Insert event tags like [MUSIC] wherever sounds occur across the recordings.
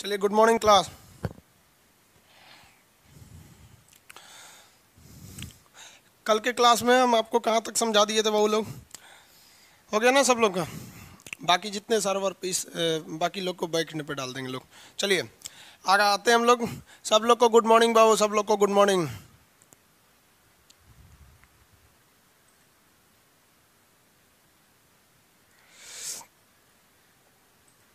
चलिए good morning class कल के क्लास में हम आपको कहाँ तक समझा दिए थे बहू लोग हो गया ना सब लोग का बाकी जितने सर्वर पीस बाकी लोग को बैठने पे डाल देंगे लोग चलिए आगे आते हैं हम लोग सब लोग को गुड मॉर्निंग बाबू सब लोग को good morning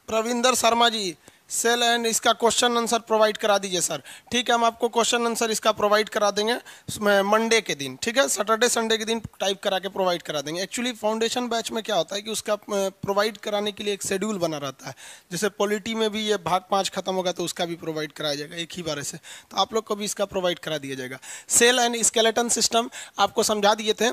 Parvinder Sharma ji cell and इसका क्वेश्चन आंसर प्रोवाइड करा दीजिए सर ठीक है हम आपको क्वेश्चन आंसर इसका प्रोवाइड करा देंगे मंडे के दिन ठीक है सैटरडे संडे के दिन टाइप करा के प्रोवाइड करा देंगे एक्चुअली फाउंडेशन बैच में क्या होता है कि उसका प्रोवाइड कराने के लिए एक शेड्यूल बना रहता है जैसे पॉलिटी में भी ये भाग पाँच खत्म होगा तो उसका भी प्रोवाइड कराया जाएगा एक ही बार से तो आप लोग को भी इसका प्रोवाइड करा दिया जाएगा सेल एंड स्केलेटन सिस्टम आपको समझा दिए थे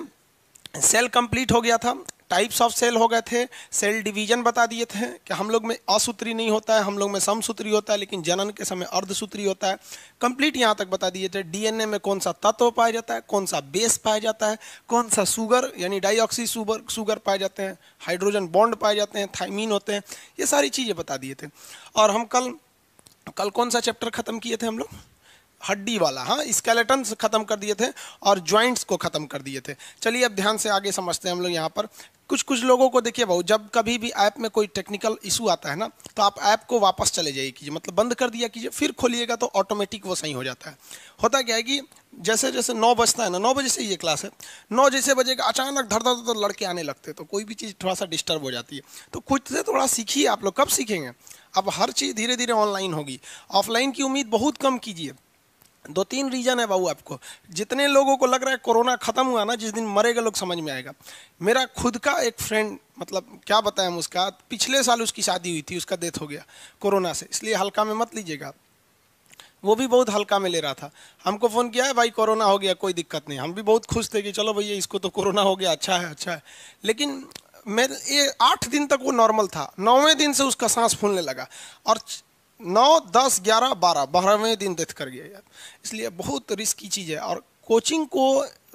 सेल कंप्लीट हो गया था टाइप्स ऑफ सेल हो गए थे सेल डिवीजन बता दिए थे कि हम लोग में असूत्री नहीं होता है हम लोग में समसूत्री होता है लेकिन जनन के समय अर्धसूत्री होता है कंप्लीट यहाँ तक बता दिए थे डीएनए में कौन सा तत्व पाया जाता है कौन सा बेस पाया जाता है कौन सा सुगर यानी डाइऑक्सी सुगर सुगर पाए जाते हैं हाइड्रोजन बॉन्ड पाए जाते हैं थाइमीन होते हैं ये सारी चीज़ें बता दिए थे और हम कल कल कौन सा चैप्टर ख़त्म किए थे हम लोग हड्डी वाला हाँ स्केलेटन खत्म कर दिए थे और ज्वाइंट्स को खत्म कर दिए थे चलिए अब ध्यान से आगे समझते हैं हम लोग यहाँ पर कुछ कुछ लोगों को देखिए भाऊ जब कभी भी ऐप में कोई टेक्निकल इशू आता है ना तो आप ऐप को वापस चले जाइए कीजिए मतलब बंद कर दिया कीजिए फिर खोलिएगा तो ऑटोमेटिक वो सही हो जाता है होता क्या है कि जैसे जैसे नौ बजता है ना नौ बजे से ये क्लास है नौ जैसे बजेगा अचानक धड़ धड़ धड़ लड़के आने लगते तो कोई भी चीज़ थोड़ा सा डिस्टर्ब हो जाती है तो खुद से थोड़ा सीखिए आप लोग कब सीखेंगे अब हर चीज़ धीरे धीरे ऑनलाइन होगी ऑफलाइन की उम्मीद बहुत कम कीजिए दो तीन रीज़न है बाबू आपको जितने लोगों को लग रहा है कोरोना ख़त्म हुआ ना जिस दिन मरेगा लोग समझ में आएगा मेरा खुद का एक फ्रेंड मतलब क्या बताएं हम उसका पिछले साल उसकी शादी हुई थी उसका डेथ हो गया कोरोना से इसलिए हल्का में मत लीजिएगा वो भी बहुत हल्का में ले रहा था हमको फ़ोन किया है भाई कोरोना हो गया कोई दिक्कत नहीं हम भी बहुत खुश थे कि चलो भैया इसको तो कोरोना हो गया अच्छा है अच्छा है लेकिन मेरे ये आठ दिन तक वो नॉर्मल था नौवें दिन से उसका सांस फूलने लगा और नौ दस ग्यारह बारह बारहवें दिन डेथ कर गया यार इसलिए बहुत रिस्की चीज़ है और कोचिंग को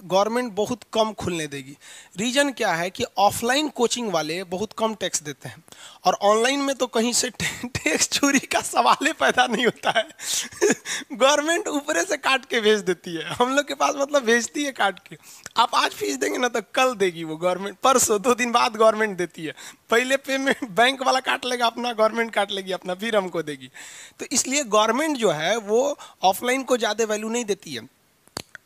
गवर्नमेंट बहुत कम खुलने देगी रीज़न क्या है कि ऑफलाइन कोचिंग वाले बहुत कम टैक्स देते हैं और ऑनलाइन में तो कहीं से टैक्स चोरी का सवाल ही पैदा नहीं होता है [LAUGHS] गवर्नमेंट ऊपरे से काट के भेज देती है हम लोग के पास मतलब भेजती है काट के आप आज फीस देंगे ना तो कल देगी वो गवर्नमेंट परसों दो दिन बाद गवर्नमेंट देती है पहले पेमेंट [LAUGHS] बैंक वाला काट लेगा अपना गवर्नमेंट काट लेगी अपना फिर हमको देगी तो इसलिए गवर्नमेंट जो है वो ऑफलाइन को ज़्यादा वैल्यू नहीं देती है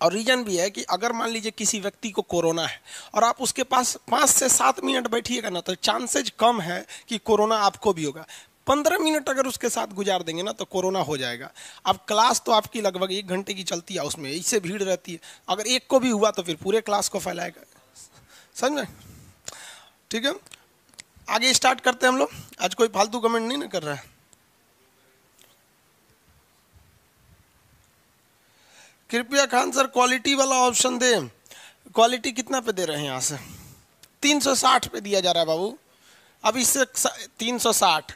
और रीज़न भी है कि अगर मान लीजिए किसी व्यक्ति को कोरोना है और आप उसके पास पाँच से सात मिनट बैठिएगा ना तो चांसेज कम है कि कोरोना आपको भी होगा पंद्रह मिनट अगर उसके साथ गुजार देंगे ना तो कोरोना हो जाएगा अब क्लास तो आपकी लगभग एक घंटे की चलती है उसमें इससे भीड़ रहती है अगर एक को भी हुआ तो फिर पूरे क्लास को फैलाएगा समझ में ठीक है आगे स्टार्ट करते हैं हम लोग आज कोई फालतू कमेंट नहीं ना कर रहा है कृपया खान सर क्वालिटी वाला ऑप्शन दें क्वालिटी कितना पे दे रहे हैं यहाँ से 360 पे दिया जा रहा है बाबू अब इससे 360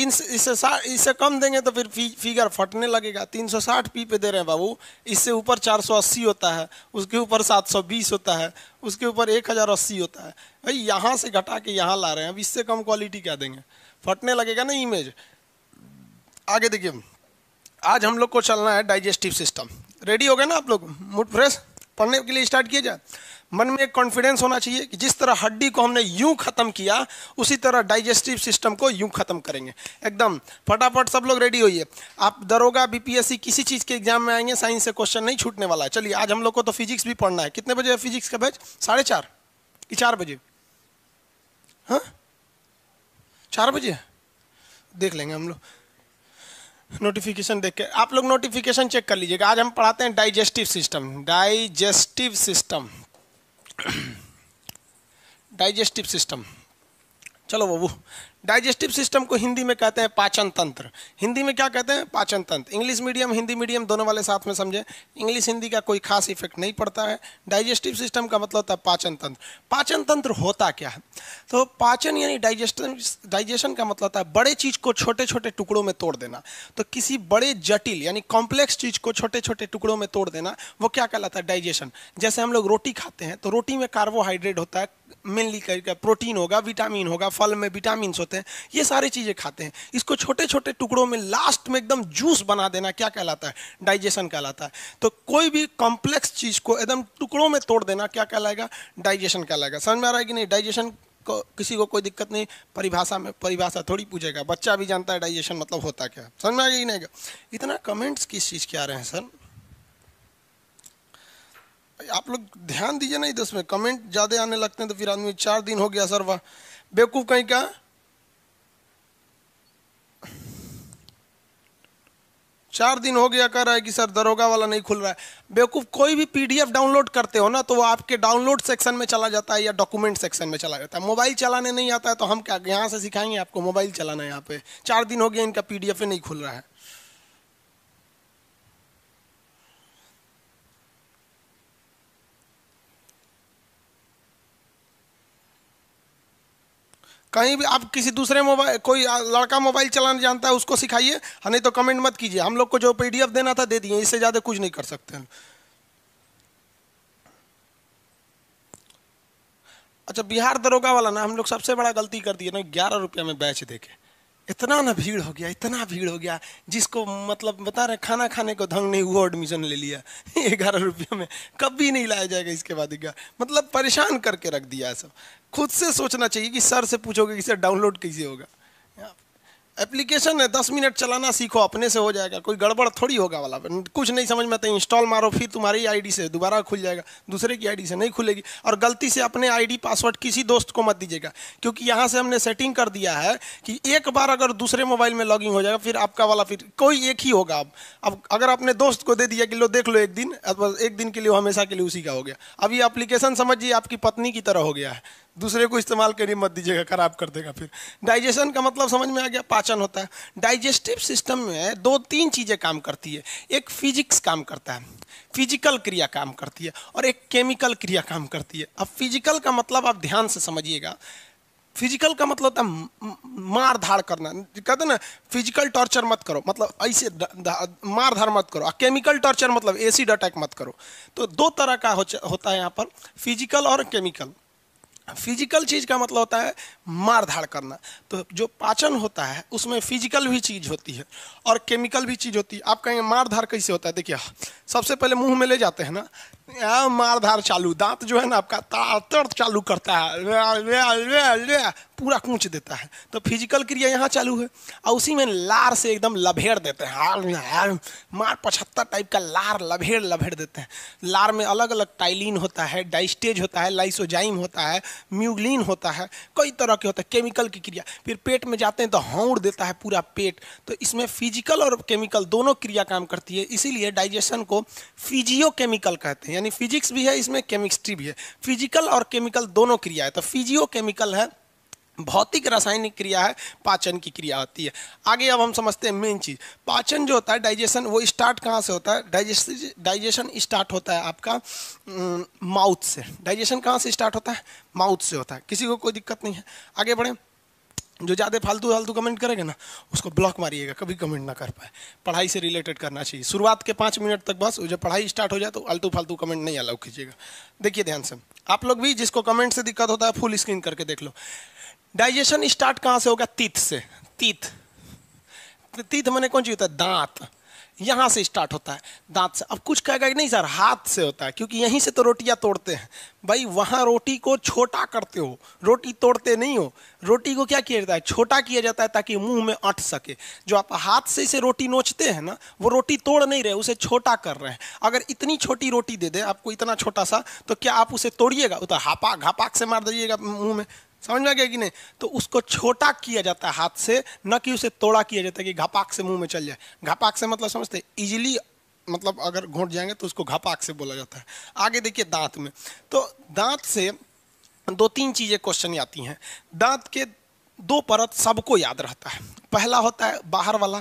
इन इससे इससे कम देंगे तो फिर फी, फिगर फटने लगेगा 360 पी पे दे रहे हैं बाबू इससे ऊपर 480 होता है उसके ऊपर 720 होता है उसके ऊपर 1080 होता है भाई यहाँ से घटा के यहाँ ला रहे हैं अब इससे कम क्वालिटी क्या देंगे फटने लगेगा ना इमेज आगे देखिए आज हम लोग को चलना है डाइजेस्टिव सिस्टम रेडी हो गए ना आप लोग मूड फ्रेश पढ़ने के लिए स्टार्ट किया जाए मन में एक कॉन्फिडेंस होना चाहिए कि जिस तरह हड्डी को हमने यूं ख़त्म किया उसी तरह डाइजेस्टिव सिस्टम को यूं ख़त्म करेंगे एकदम फटाफट सब लोग रेडी होइए आप दरोगा बीपीएससी किसी चीज़ के एग्जाम में आएंगे साइंस से क्वेश्चन नहीं छूटने वाला है चलिए आज हम लोग को तो फिजिक्स भी पढ़ना है कितने बजे है फिजिक्स का बैच साढ़े चार कि चार बजे हाँ चार बजे देख लेंगे हम लोग नोटिफिकेशन देख के आप लोग नोटिफिकेशन चेक कर लीजिएगा आज हम पढ़ाते हैं digestive system digestive system digestive system चलो बाबू डाइजेस्टिव सिस्टम को हिंदी में कहते हैं पाचन तंत्र हिंदी में क्या कहते हैं पाचन तंत्र इंग्लिश मीडियम हिंदी मीडियम दोनों वाले साथ में समझें इंग्लिश हिंदी का कोई खास इफेक्ट नहीं पड़ता है डाइजेस्टिव सिस्टम का मतलब होता है पाचन तंत्र पाचन तंत्र होता क्या है तो पाचन यानी डाइजेस्टन डाइजेशन का मतलब होता है बड़े चीज़ को छोटे छोटे टुकड़ों में तोड़ देना तो किसी बड़े जटिल यानी कॉम्प्लेक्स चीज़ को छोटे छोटे टुकड़ों में तोड़ देना वो क्या कहलाता है डाइजेशन जैसे हम लोग रोटी खाते हैं तो रोटी में कार्बोहाइड्रेट होता है मेनली करके प्रोटीन होगा विटामिन होगा फल में विटामिन होते हैं ये सारी चीज़ें खाते हैं इसको छोटे छोटे टुकड़ों में लास्ट में एकदम जूस बना देना क्या कहलाता है डाइजेशन कहलाता है तो कोई भी कॉम्प्लेक्स चीज़ को एकदम टुकड़ों में तोड़ देना क्या कहलाएगा डाइजेशन कहलाएगा समझ में आ रहा है कि नहीं डाइजेशन को किसी को कोई दिक्कत नहीं परिभाषा में परिभाषा थोड़ी पूछेगा बच्चा भी जानता है डाइजेशन मतलब होता क्या समझ में आ गया नहीं इतना कमेंट्स किस चीज़ के आ रहे हैं सर आप लोग ध्यान दीजिए ना इधर में कमेंट ज़्यादा आने लगते हैं तो फिर आदमी चार दिन हो गया सर वह बेवकूफ़ कहीं क्या चार दिन हो गया कह रहा है कि सर दरोगा वाला नहीं खुल रहा है बेवकूफ़ कोई भी पीडीएफ डाउनलोड करते हो ना तो वो आपके डाउनलोड सेक्शन में चला जाता है या डॉक्यूमेंट सेक्शन में चला जाता है मोबाइल चलाने नहीं आता है तो हम क्या यहाँ से सिखाएंगे आपको मोबाइल चलाना है यहाँ पे चार दिन हो गया इनका पीडीएफ नहीं खुल रहा है कहीं भी आप किसी दूसरे मोबाइल कोई लड़का मोबाइल चलाना जानता है उसको सिखाइए हाँ, नहीं तो कमेंट मत कीजिए हम लोग को जो पीडीएफ देना था दे दिए इससे ज़्यादा कुछ नहीं कर सकते हैं अच्छा बिहार दरोगा वाला ना हम लोग सबसे बड़ा गलती कर दिए ना ग्यारह रुपया में बैच देके इतना ना भीड़ हो गया इतना भीड़ हो गया जिसको मतलब बता रहे खाना खाने को ढंग नहीं हुआ एडमिशन ले लिया [LAUGHS] ग्यारह रुपये में कभी नहीं लाया जाएगा इसके बाद मतलब परेशान करके रख दिया सब खुद से सोचना चाहिए कि सर से पूछोगे कि सर डाउनलोड कैसे होगा एप्लीकेशन है दस मिनट चलाना सीखो अपने से हो जाएगा कोई गड़बड़ थोड़ी होगा वाला कुछ नहीं समझ में आता इंस्टॉल मारो फिर तुम्हारी आईडी से दोबारा खुल जाएगा दूसरे की आईडी से नहीं खुलेगी और गलती से अपने आईडी पासवर्ड किसी दोस्त को मत दीजिएगा क्योंकि यहाँ से हमने सेटिंग कर दिया है कि एक बार अगर दूसरे मोबाइल में लॉग हो जाएगा फिर आपका वाला फिर कोई एक ही होगा अब अब अगर अपने दोस्त को दे दिया कि लो देख लो एक दिन एक दिन के लिए हमेशा के लिए उसी का हो गया अब ये अप्लीकेशन समझिए आपकी पत्नी की तरह हो गया है दूसरे को इस्तेमाल करिए मत दीजिएगा खराब कर देगा फिर डाइजेशन का मतलब समझ में आ गया पाचन होता है डाइजेस्टिव सिस्टम में दो तीन चीज़ें काम करती है एक फिजिक्स काम करता है फिजिकल क्रिया काम करती है और एक केमिकल क्रिया काम करती है अब फिजिकल का मतलब आप ध्यान से समझिएगा फिजिकल का मतलब होता तो है मार धाड़ करना कहते ना फिजिकल टॉर्चर मत करो मतलब ऐसे मार धाड़ मत करो केमिकल टॉर्चर मतलब एसिड अटैक मत करो तो दो तरह का हो, होता है यहाँ पर फिजिकल और केमिकल फिजिकल चीज का मतलब होता है मार धाड़ करना तो जो पाचन होता है उसमें फिजिकल भी चीज़ होती है और केमिकल भी चीज़ होती है आप कहेंगे मार धाड़ कैसे होता है देखिए सबसे पहले मुंह में ले जाते हैं ना मार धाड़ चालू दांत जो है ना आपका तातर चालू करता है पूरा कूच देता है तो फिजिकल क्रिया यहाँ चालू है और उसी में लार से एकदम लभेड़ देते हैं मार पचहत्तर टाइप का लार लभेड़ लभेड़ देते हैं लार में अलग अलग टाइलिन होता है डाइस्टेज होता है लाइसोजाइम होता है म्यूगलिन होता है कई तरह के होता है केमिकल की क्रिया फिर पेट में जाते हैं तो हाउड देता है पूरा पेट तो इसमें फिजिकल और केमिकल दोनों क्रिया काम करती है इसीलिए डाइजेशन को फिजियो केमिकल कहते हैं यानी फिजिक्स भी है इसमें केमिस्ट्री भी है फिजिकल और केमिकल दोनों क्रिया है तो फिजियो केमिकल है भौतिक रासायनिक क्रिया है पाचन की क्रिया होती है आगे अब हम समझते हैं मेन चीज़ पाचन जो होता है डाइजेशन वो स्टार्ट कहाँ से होता है डाइजेशन डाइजेशन स्टार्ट होता है आपका माउथ से डाइजेशन कहाँ से स्टार्ट होता है माउथ से होता है किसी को कोई दिक्कत नहीं है आगे बढ़ें जो ज़्यादा फालतू फालतू कमेंट करेगा ना उसको ब्लॉक मारिएगा कभी कमेंट ना कर पाए पढ़ाई से रिलेटेड करना चाहिए शुरुआत के पाँच मिनट तक बस जब पढ़ाई स्टार्ट हो जाए तो फालतू फालतू कमेंट नहीं अलाउ कीजिएगा देखिए ध्यान से आप लोग भी जिसको कमेंट से दिक्कत होता है फुल स्क्रीन करके देख लो डाइजेशन स्टार्ट कहाँ से होगा तीत से तीत तीत मैंने कौन चीज होता है दांत यहाँ से स्टार्ट होता है दांत से अब कुछ कहेगा कि नहीं सर हाथ से होता है क्योंकि यहीं से तो रोटियाँ तोड़ते हैं भाई वहाँ रोटी को छोटा करते हो रोटी तोड़ते नहीं हो रोटी को क्या किया जाता है छोटा किया जाता है ताकि मुंह में अट सके जो आप हाथ से इसे रोटी नोचते हैं ना वो रोटी तोड़ नहीं रहे उसे छोटा कर रहे हैं अगर इतनी छोटी रोटी दे दे आपको इतना छोटा सा तो क्या आप उसे तोड़िएगा उतना हापा घापाक से मार दीजिएगा मुँह में समझ में गया कि नहीं तो उसको छोटा किया जाता है हाथ से न कि उसे तोड़ा किया जाता है कि घपाक से मुंह में चल जाए घपाक से मतलब समझते इजिली मतलब अगर घोट जाएंगे तो उसको घपाक से बोला जाता है आगे देखिए दांत में तो दांत से दो तीन चीज़ें क्वेश्चन आती हैं दांत के दो परत सबको याद रहता है पहला होता है बाहर वाला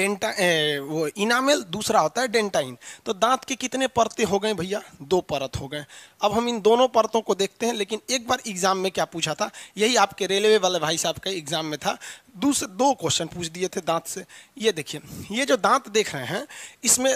डेंटा ए, वो इनामेल दूसरा होता है डेंटाइन तो दांत के कितने परतें हो गए भैया दो परत हो गए अब हम इन दोनों परतों को देखते हैं लेकिन एक बार एग्जाम में क्या पूछा था यही आपके रेलवे वाले भाई साहब के एग्जाम में था दूसरे दो क्वेश्चन पूछ दिए थे दांत से ये देखिए ये जो दांत देख रहे हैं इसमें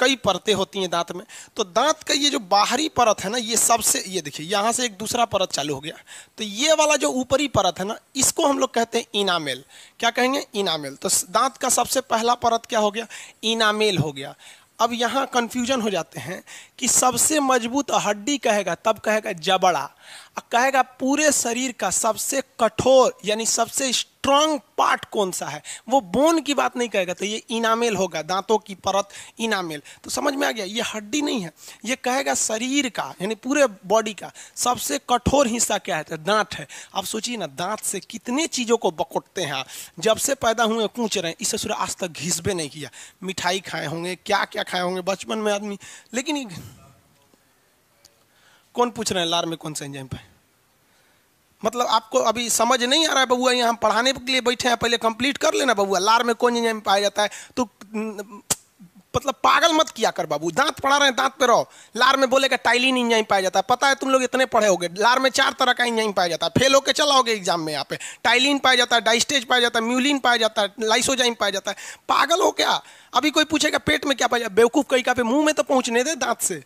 कई परतें होती हैं दांत में तो दांत का ये जो बाहरी परत है ना ये सबसे ये देखिए यहाँ से एक दूसरा परत चालू हो गया तो ये वाला जो ऊपरी परत है ना इसको हम लोग कहते हैं इनामेल क्या कहेंगे इनामेल तो दांत का सबसे पहला परत क्या हो गया इनामेल हो गया अब यहाँ कन्फ्यूजन हो जाते हैं कि सबसे मजबूत हड्डी कहेगा तब कहेगा जबड़ा कहेगा पूरे शरीर का सबसे कठोर यानी सबसे स्ट्रांग पार्ट कौन सा है वो बोन की बात नहीं कहेगा तो ये इनामेल होगा दांतों की परत इनामेल तो समझ में आ गया ये हड्डी नहीं है ये कहेगा शरीर का यानी पूरे बॉडी का सबसे कठोर हिस्सा क्या है तो दांत है आप सोचिए ना दांत से कितने चीज़ों को बकोटते हैं जब से पैदा हुए कूच रहे हैं इस ससुर आज तक घिसबे नहीं किया मिठाई खाए होंगे क्या क्या खाए होंगे बचपन में आदमी लेकिन कौन पूछ रहे हैं लार में कौन सा एंजाइम पाए मतलब आपको अभी समझ नहीं आ रहा है बबुआ यहाँ हम पढ़ाने के लिए बैठे हैं पहले कंप्लीट कर लेना बबुआ लार में कौन इंजन पाया जाता है तो मतलब पागल मत किया कर बाबू दांत पढ़ा रहे हैं दांत पे रहो लार में बोलेगा टाइलिन इंजाइम पाया जाता है पता है तुम लोग इतने पढ़े होगे लार में चार तरह का इंजाइम पाया जाता है फेल होकर चलाओगे एग्जाम में यहाँ पे टाइलिन पाया जाता है डाइस्टेज पाया जाता है म्यूलिन पाया जाता है लाइसोजाइम पाया जाता है पागल हो क्या अभी कोई पूछेगा पेट में क्या पाया बेवकूफ़ कहीं का पे मुंह में तो पहुंचने दे दांत से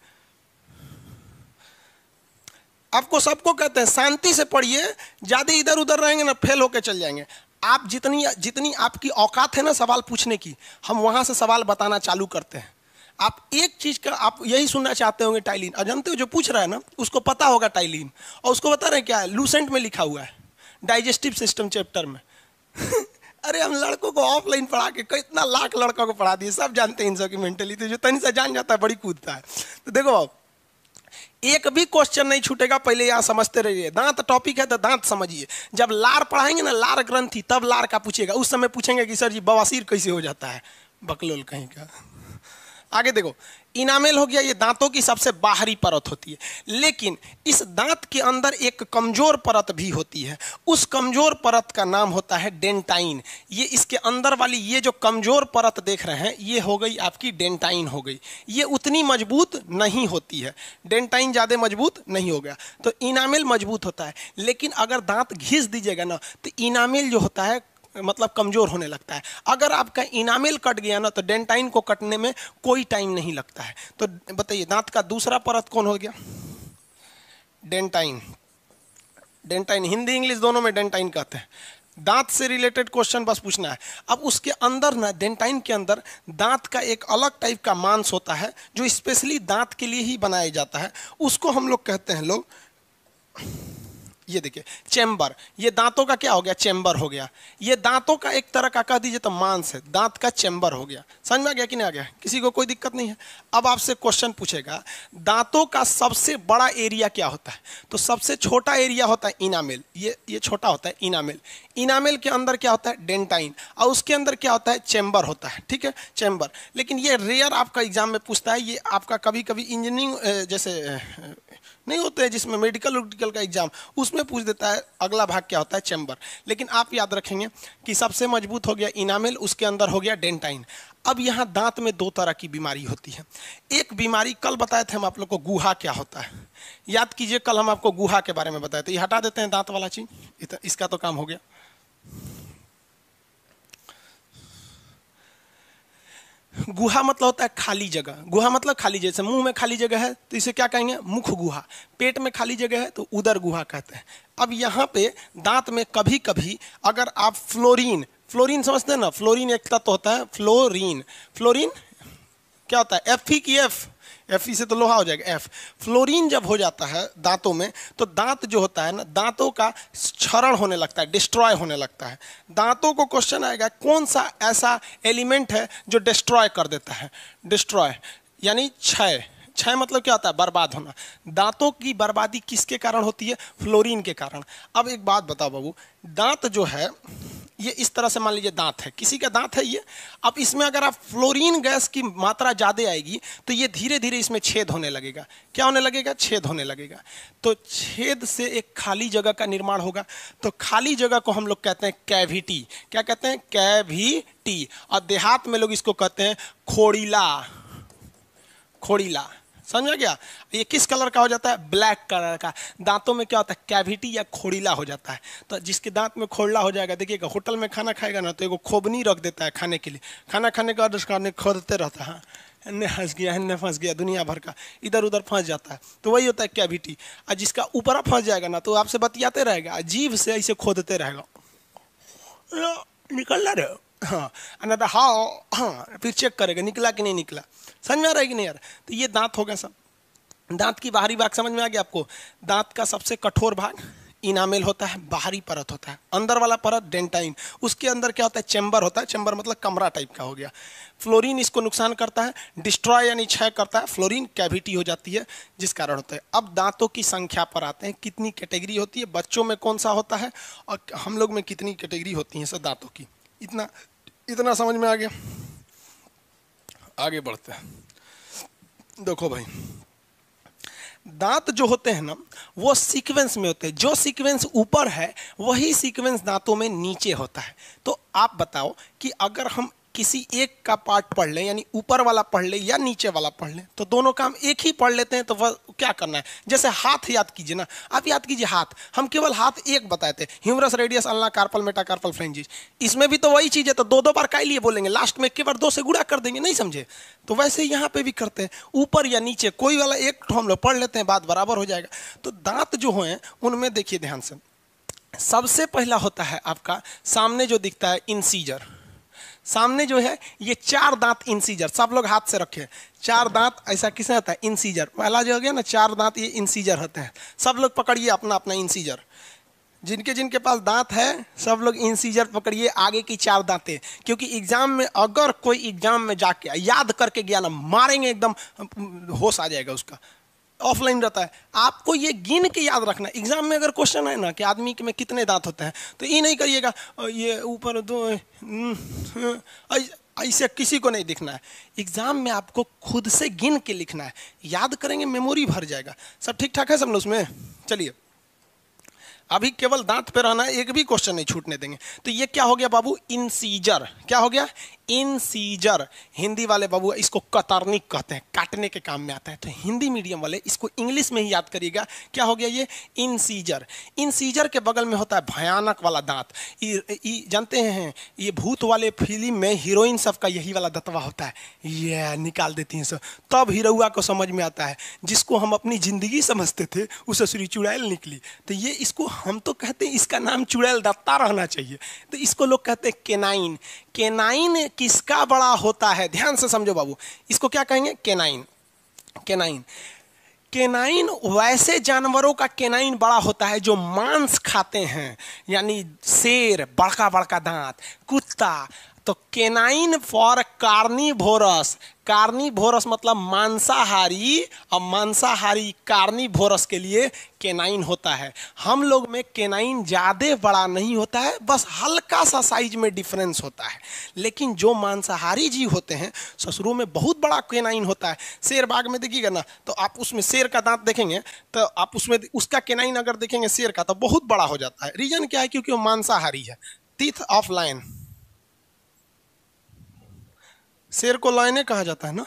आपको सबको कहते हैं शांति से पढ़िए ज़्यादा इधर उधर रहेंगे ना फेल होकर चल जाएंगे आप जितनी जितनी आपकी औकात है ना सवाल पूछने की हम वहाँ से सवाल बताना चालू करते हैं आप एक चीज़ का आप यही सुनना चाहते होंगे टाइलिन और जानते हो जो पूछ रहा है ना उसको पता होगा टाइलिन और उसको बता रहे हैं क्या है लूसेंट में लिखा हुआ है डाइजेस्टिव सिस्टम चैप्टर में [LAUGHS] अरे हम लड़कों को ऑफलाइन पढ़ा के कितना लाख लड़कों को पढ़ा दिए सब जानते हैं इन सब की मेंटेलिटी जो तनी सा जान जाता है बड़ी कूदता है तो देखो एक भी क्वेश्चन नहीं छूटेगा पहले यहाँ समझते रहिए दांत टॉपिक है तो दांत समझिए जब लार पढ़ाएंगे ना लार ग्रंथी तब लार का पूछेगा उस समय पूछेंगे कि सर जी बवासीर कैसे हो जाता है बकलोल कहीं का आगे देखो इनामेल हो गया ये दांतों की सबसे बाहरी परत होती है लेकिन इस दांत के अंदर एक कमज़ोर परत भी होती है उस कमज़ोर परत का नाम होता है डेंटाइन ये इसके अंदर वाली ये जो कमज़ोर परत देख रहे हैं ये हो गई आपकी डेंटाइन हो गई ये उतनी मजबूत नहीं होती है डेंटाइन ज़्यादा मजबूत नहीं हो गया तो इनामेल मजबूत होता है लेकिन अगर दांत घिस दीजिएगा ना तो इनामेल जो होता है मतलब कमज़ोर होने लगता है अगर आपका इनामिल कट गया ना तो डेंटाइन को कटने में कोई टाइम नहीं लगता है तो बताइए दांत का दूसरा परत कौन हो गया डेंटाइन डेंटाइन हिंदी इंग्लिश दोनों में डेंटाइन कहते हैं दांत से रिलेटेड क्वेश्चन बस पूछना है अब उसके अंदर ना डेंटाइन के अंदर दांत का एक अलग टाइप का मांस होता है जो स्पेशली दांत के लिए ही बनाया जाता है उसको हम लोग कहते हैं लोग ये देखिए चैम्बर ये दांतों का क्या हो गया चैम्बर हो गया ये दांतों का एक तरह का कह दीजिए तो मांस है दांत का चैम्बर हो गया समझ में आ गया कि नहीं आ गया किसी को कोई दिक्कत नहीं है अब आपसे क्वेश्चन पूछेगा दांतों का सबसे बड़ा एरिया क्या होता है तो सबसे छोटा एरिया होता है इनामेल ये ये छोटा होता है इनामेल इनामेल के अंदर क्या होता है डेंटाइन और उसके अंदर क्या होता है चैम्बर होता है ठीक है चैम्बर लेकिन ये रेयर आपका एग्जाम में पूछता है ये आपका कभी कभी इंजीनियरिंग जैसे नहीं होते हैं जिसमें मेडिकल उडिकल का एग्जाम उसमें उसमें पूछ देता है अगला भाग क्या होता है चैम्बर लेकिन आप याद रखेंगे कि सबसे मजबूत हो गया इनामेल उसके अंदर हो गया डेंटाइन अब यहाँ दांत में दो तरह की बीमारी होती है एक बीमारी कल बताए थे हम आप लोग को गुहा क्या होता है याद कीजिए कल हम आपको गुहा के बारे में बताए थे ये हटा देते हैं दांत वाला चीज इसका तो काम हो गया गुहा मतलब होता है खाली जगह गुहा मतलब खाली जैसे मुंह में खाली जगह है तो इसे क्या कहेंगे मुख गुहा पेट में खाली जगह है तो उदर गुहा कहते हैं अब यहाँ पे दांत में कभी कभी अगर आप फ्लोरीन फ्लोरीन समझते हैं ना फ्लोरीन एक तत्व होता है फ्लोरीन फ्लोरीन क्या होता है एफ ई की एफ एफ ई e से तो लोहा हो जाएगा एफ फ्लोरीन जब हो जाता है दांतों में तो दांत जो होता है ना दांतों का क्षरण होने लगता है डिस्ट्रॉय होने लगता है दांतों को क्वेश्चन आएगा कौन सा ऐसा एलिमेंट है जो डिस्ट्रॉय कर देता है डिस्ट्रॉय यानी क्षय छह मतलब क्या होता है बर्बाद होना दांतों की बर्बादी किसके कारण होती है फ्लोरीन के कारण अब एक बात बताओ बाबू दांत जो है ये इस तरह से मान लीजिए दांत है किसी का दांत है ये अब इसमें अगर आप फ्लोरीन गैस की मात्रा ज़्यादा आएगी तो ये धीरे धीरे इसमें छेद होने लगेगा क्या होने लगेगा छेद होने लगेगा तो छेद से एक खाली जगह का निर्माण होगा तो खाली जगह को हम लोग कहते हैं कैविटी क्या कहते हैं कैविटी और देहात में लोग इसको कहते हैं खोड़ीला खोड़ीला समझा गया ये किस कलर का हो जाता है ब्लैक कलर का दांतों में क्या होता है कैविटी या खोड़ीला हो जाता है तो जिसके दांत में खोड़ला हो जाएगा देखिएगा होटल में खाना खाएगा ना तो एगो खोबनी रख देता है खाने के लिए खाना खाने का बाद उसका खोदते रहता है हाँ, ने हंस गया ने फंस गया दुनिया भर का इधर उधर फंस जाता है तो वही होता है कैविटी और जिसका ऊपर फंस जाएगा ना तो आपसे बतियाते रहेगा अजीब से ऐसे खोदते रहेगा निकल रहे हाँ अन्यथा हाँ हाँ फिर चेक करेगा निकला कि नहीं निकला समझ में आ रहा है कि नहीं यार तो ये दांत हो गए सब दांत की बाहरी भाग समझ में आ गया आपको दांत का सबसे कठोर भाग इनामेल होता है बाहरी परत होता है अंदर वाला परत डेंटाइन उसके अंदर क्या होता है चैम्बर होता है चैम्बर मतलब कमरा टाइप का हो गया फ्लोरीन इसको नुकसान करता है डिस्ट्रॉय यानी क्षय करता है फ्लोरीन कैविटी हो जाती है जिस कारण होता है अब दांतों की संख्या पर आते हैं कितनी कैटेगरी होती है बच्चों में कौन सा होता है और हम लोग में कितनी कैटेगरी होती है सर दांतों की इतना इतना समझ में आ गया आगे बढ़ते हैं देखो भाई दांत जो होते हैं ना वो सीक्वेंस में होते हैं जो सीक्वेंस ऊपर है वही सीक्वेंस दांतों में नीचे होता है तो आप बताओ कि अगर हम किसी एक का पार्ट पढ़ लें यानी ऊपर वाला पढ़ लें या नीचे वाला पढ़ लें तो दोनों काम एक ही पढ़ लेते हैं तो वह क्या करना है जैसे हाथ याद कीजिए ना आप याद कीजिए हाथ हम केवल हाथ एक बताए थे humerus radius ulna carpal metacarpal phalanges इसमें भी तो वही चीज़ है तो दो दो बार का लिए बोलेंगे लास्ट में केवल दो से गुड़ा कर देंगे नहीं समझे तो वैसे यहाँ पर भी करते हैं ऊपर या नीचे कोई वाला एक तो हम लोग पढ़ लेते हैं बात बराबर हो जाएगा तो दाँत जो हैं उनमें देखिए ध्यान से सबसे पहला होता है आपका सामने जो दिखता है इंसीजर सामने जो है ये चार दांत इंसीजर सब लोग हाथ से रखे चार दांत ऐसा किसने होता है इंसीजर पहला जो हो गया ना चार दांत ये इंसीजर होते हैं सब लोग पकड़िए अपना अपना इंसीजर जिनके जिनके पास दांत है सब लोग इंसीजर पकड़िए आगे की चार दांतें क्योंकि एग्जाम में अगर कोई एग्जाम में जाके याद करके गया ना मारेंगे एकदम होश आ जाएगा उसका ऑफलाइन रहता है आपको ये गिन के याद रखना एग्जाम में अगर क्वेश्चन है ना कि आदमी के में कितने दांत होते हैं तो ये नहीं करिएगा ये ऊपर दो हम्म, हम्म, ऐसे किसी को नहीं दिखना है एग्जाम में आपको खुद से गिन के लिखना है याद करेंगे मेमोरी भर जाएगा सब ठीक ठाक है सब लोग उसमें चलिए अभी केवल दांत पे रहना एक भी क्वेश्चन नहीं छूटने देंगे तो ये क्या हो गया बाबू इनसीजर क्या हो गया इनसीजर हिंदी वाले बाबू इसको कतरनी कहते हैं काटने के काम में आता है तो हिंदी मीडियम वाले इसको इंग्लिश में ही याद करिएगा क्या हो गया ये इनसीजर इनसीजर के बगल में होता है भयानक वाला दांत ये जानते हैं ये भूत वाले फिल्म में हीरोइन सबका यही वाला दतवा होता है ये निकाल देती हैं सब तब हीरोआ को समझ में आता है जिसको हम अपनी ज़िंदगी समझते थे उसे श्री चुड़ैल निकली तो ये इसको हम तो कहते हैं इसका नाम चुड़ैल दत्ता रहना चाहिए तो इसको लोग कहते हैं केनाइन केनाइन किसका बड़ा होता है ध्यान से समझो बाबू इसको क्या कहेंगे केनाइन केनाइन केनाइन वैसे जानवरों का केनाइन बड़ा होता है जो मांस खाते हैं यानी शेर बड़का बड़का दांत कुत्ता तो केनाइन फॉर कार्निवोरस कार्निभोरस मतलब मांसाहारी और मांसाहारी कार्निभोरस के लिए केनाइन होता है हम लोग में केनाइन ज़्यादा बड़ा नहीं होता है बस हल्का सा साइज में डिफरेंस होता है लेकिन जो मांसाहारी जी होते हैं ससुरु में बहुत बड़ा केनाइन होता है शेर बाग में देखिएगा ना तो आप उसमें शेर का दांत देखेंगे तो आप उसमें उसका केनाइन अगर देखेंगे शेर का तो बहुत बड़ा हो जाता है रीज़न क्या है क्योंकि वो मांसाहारी है टीथ ऑफ लाइन शेर को लाइने कहा जाता है ना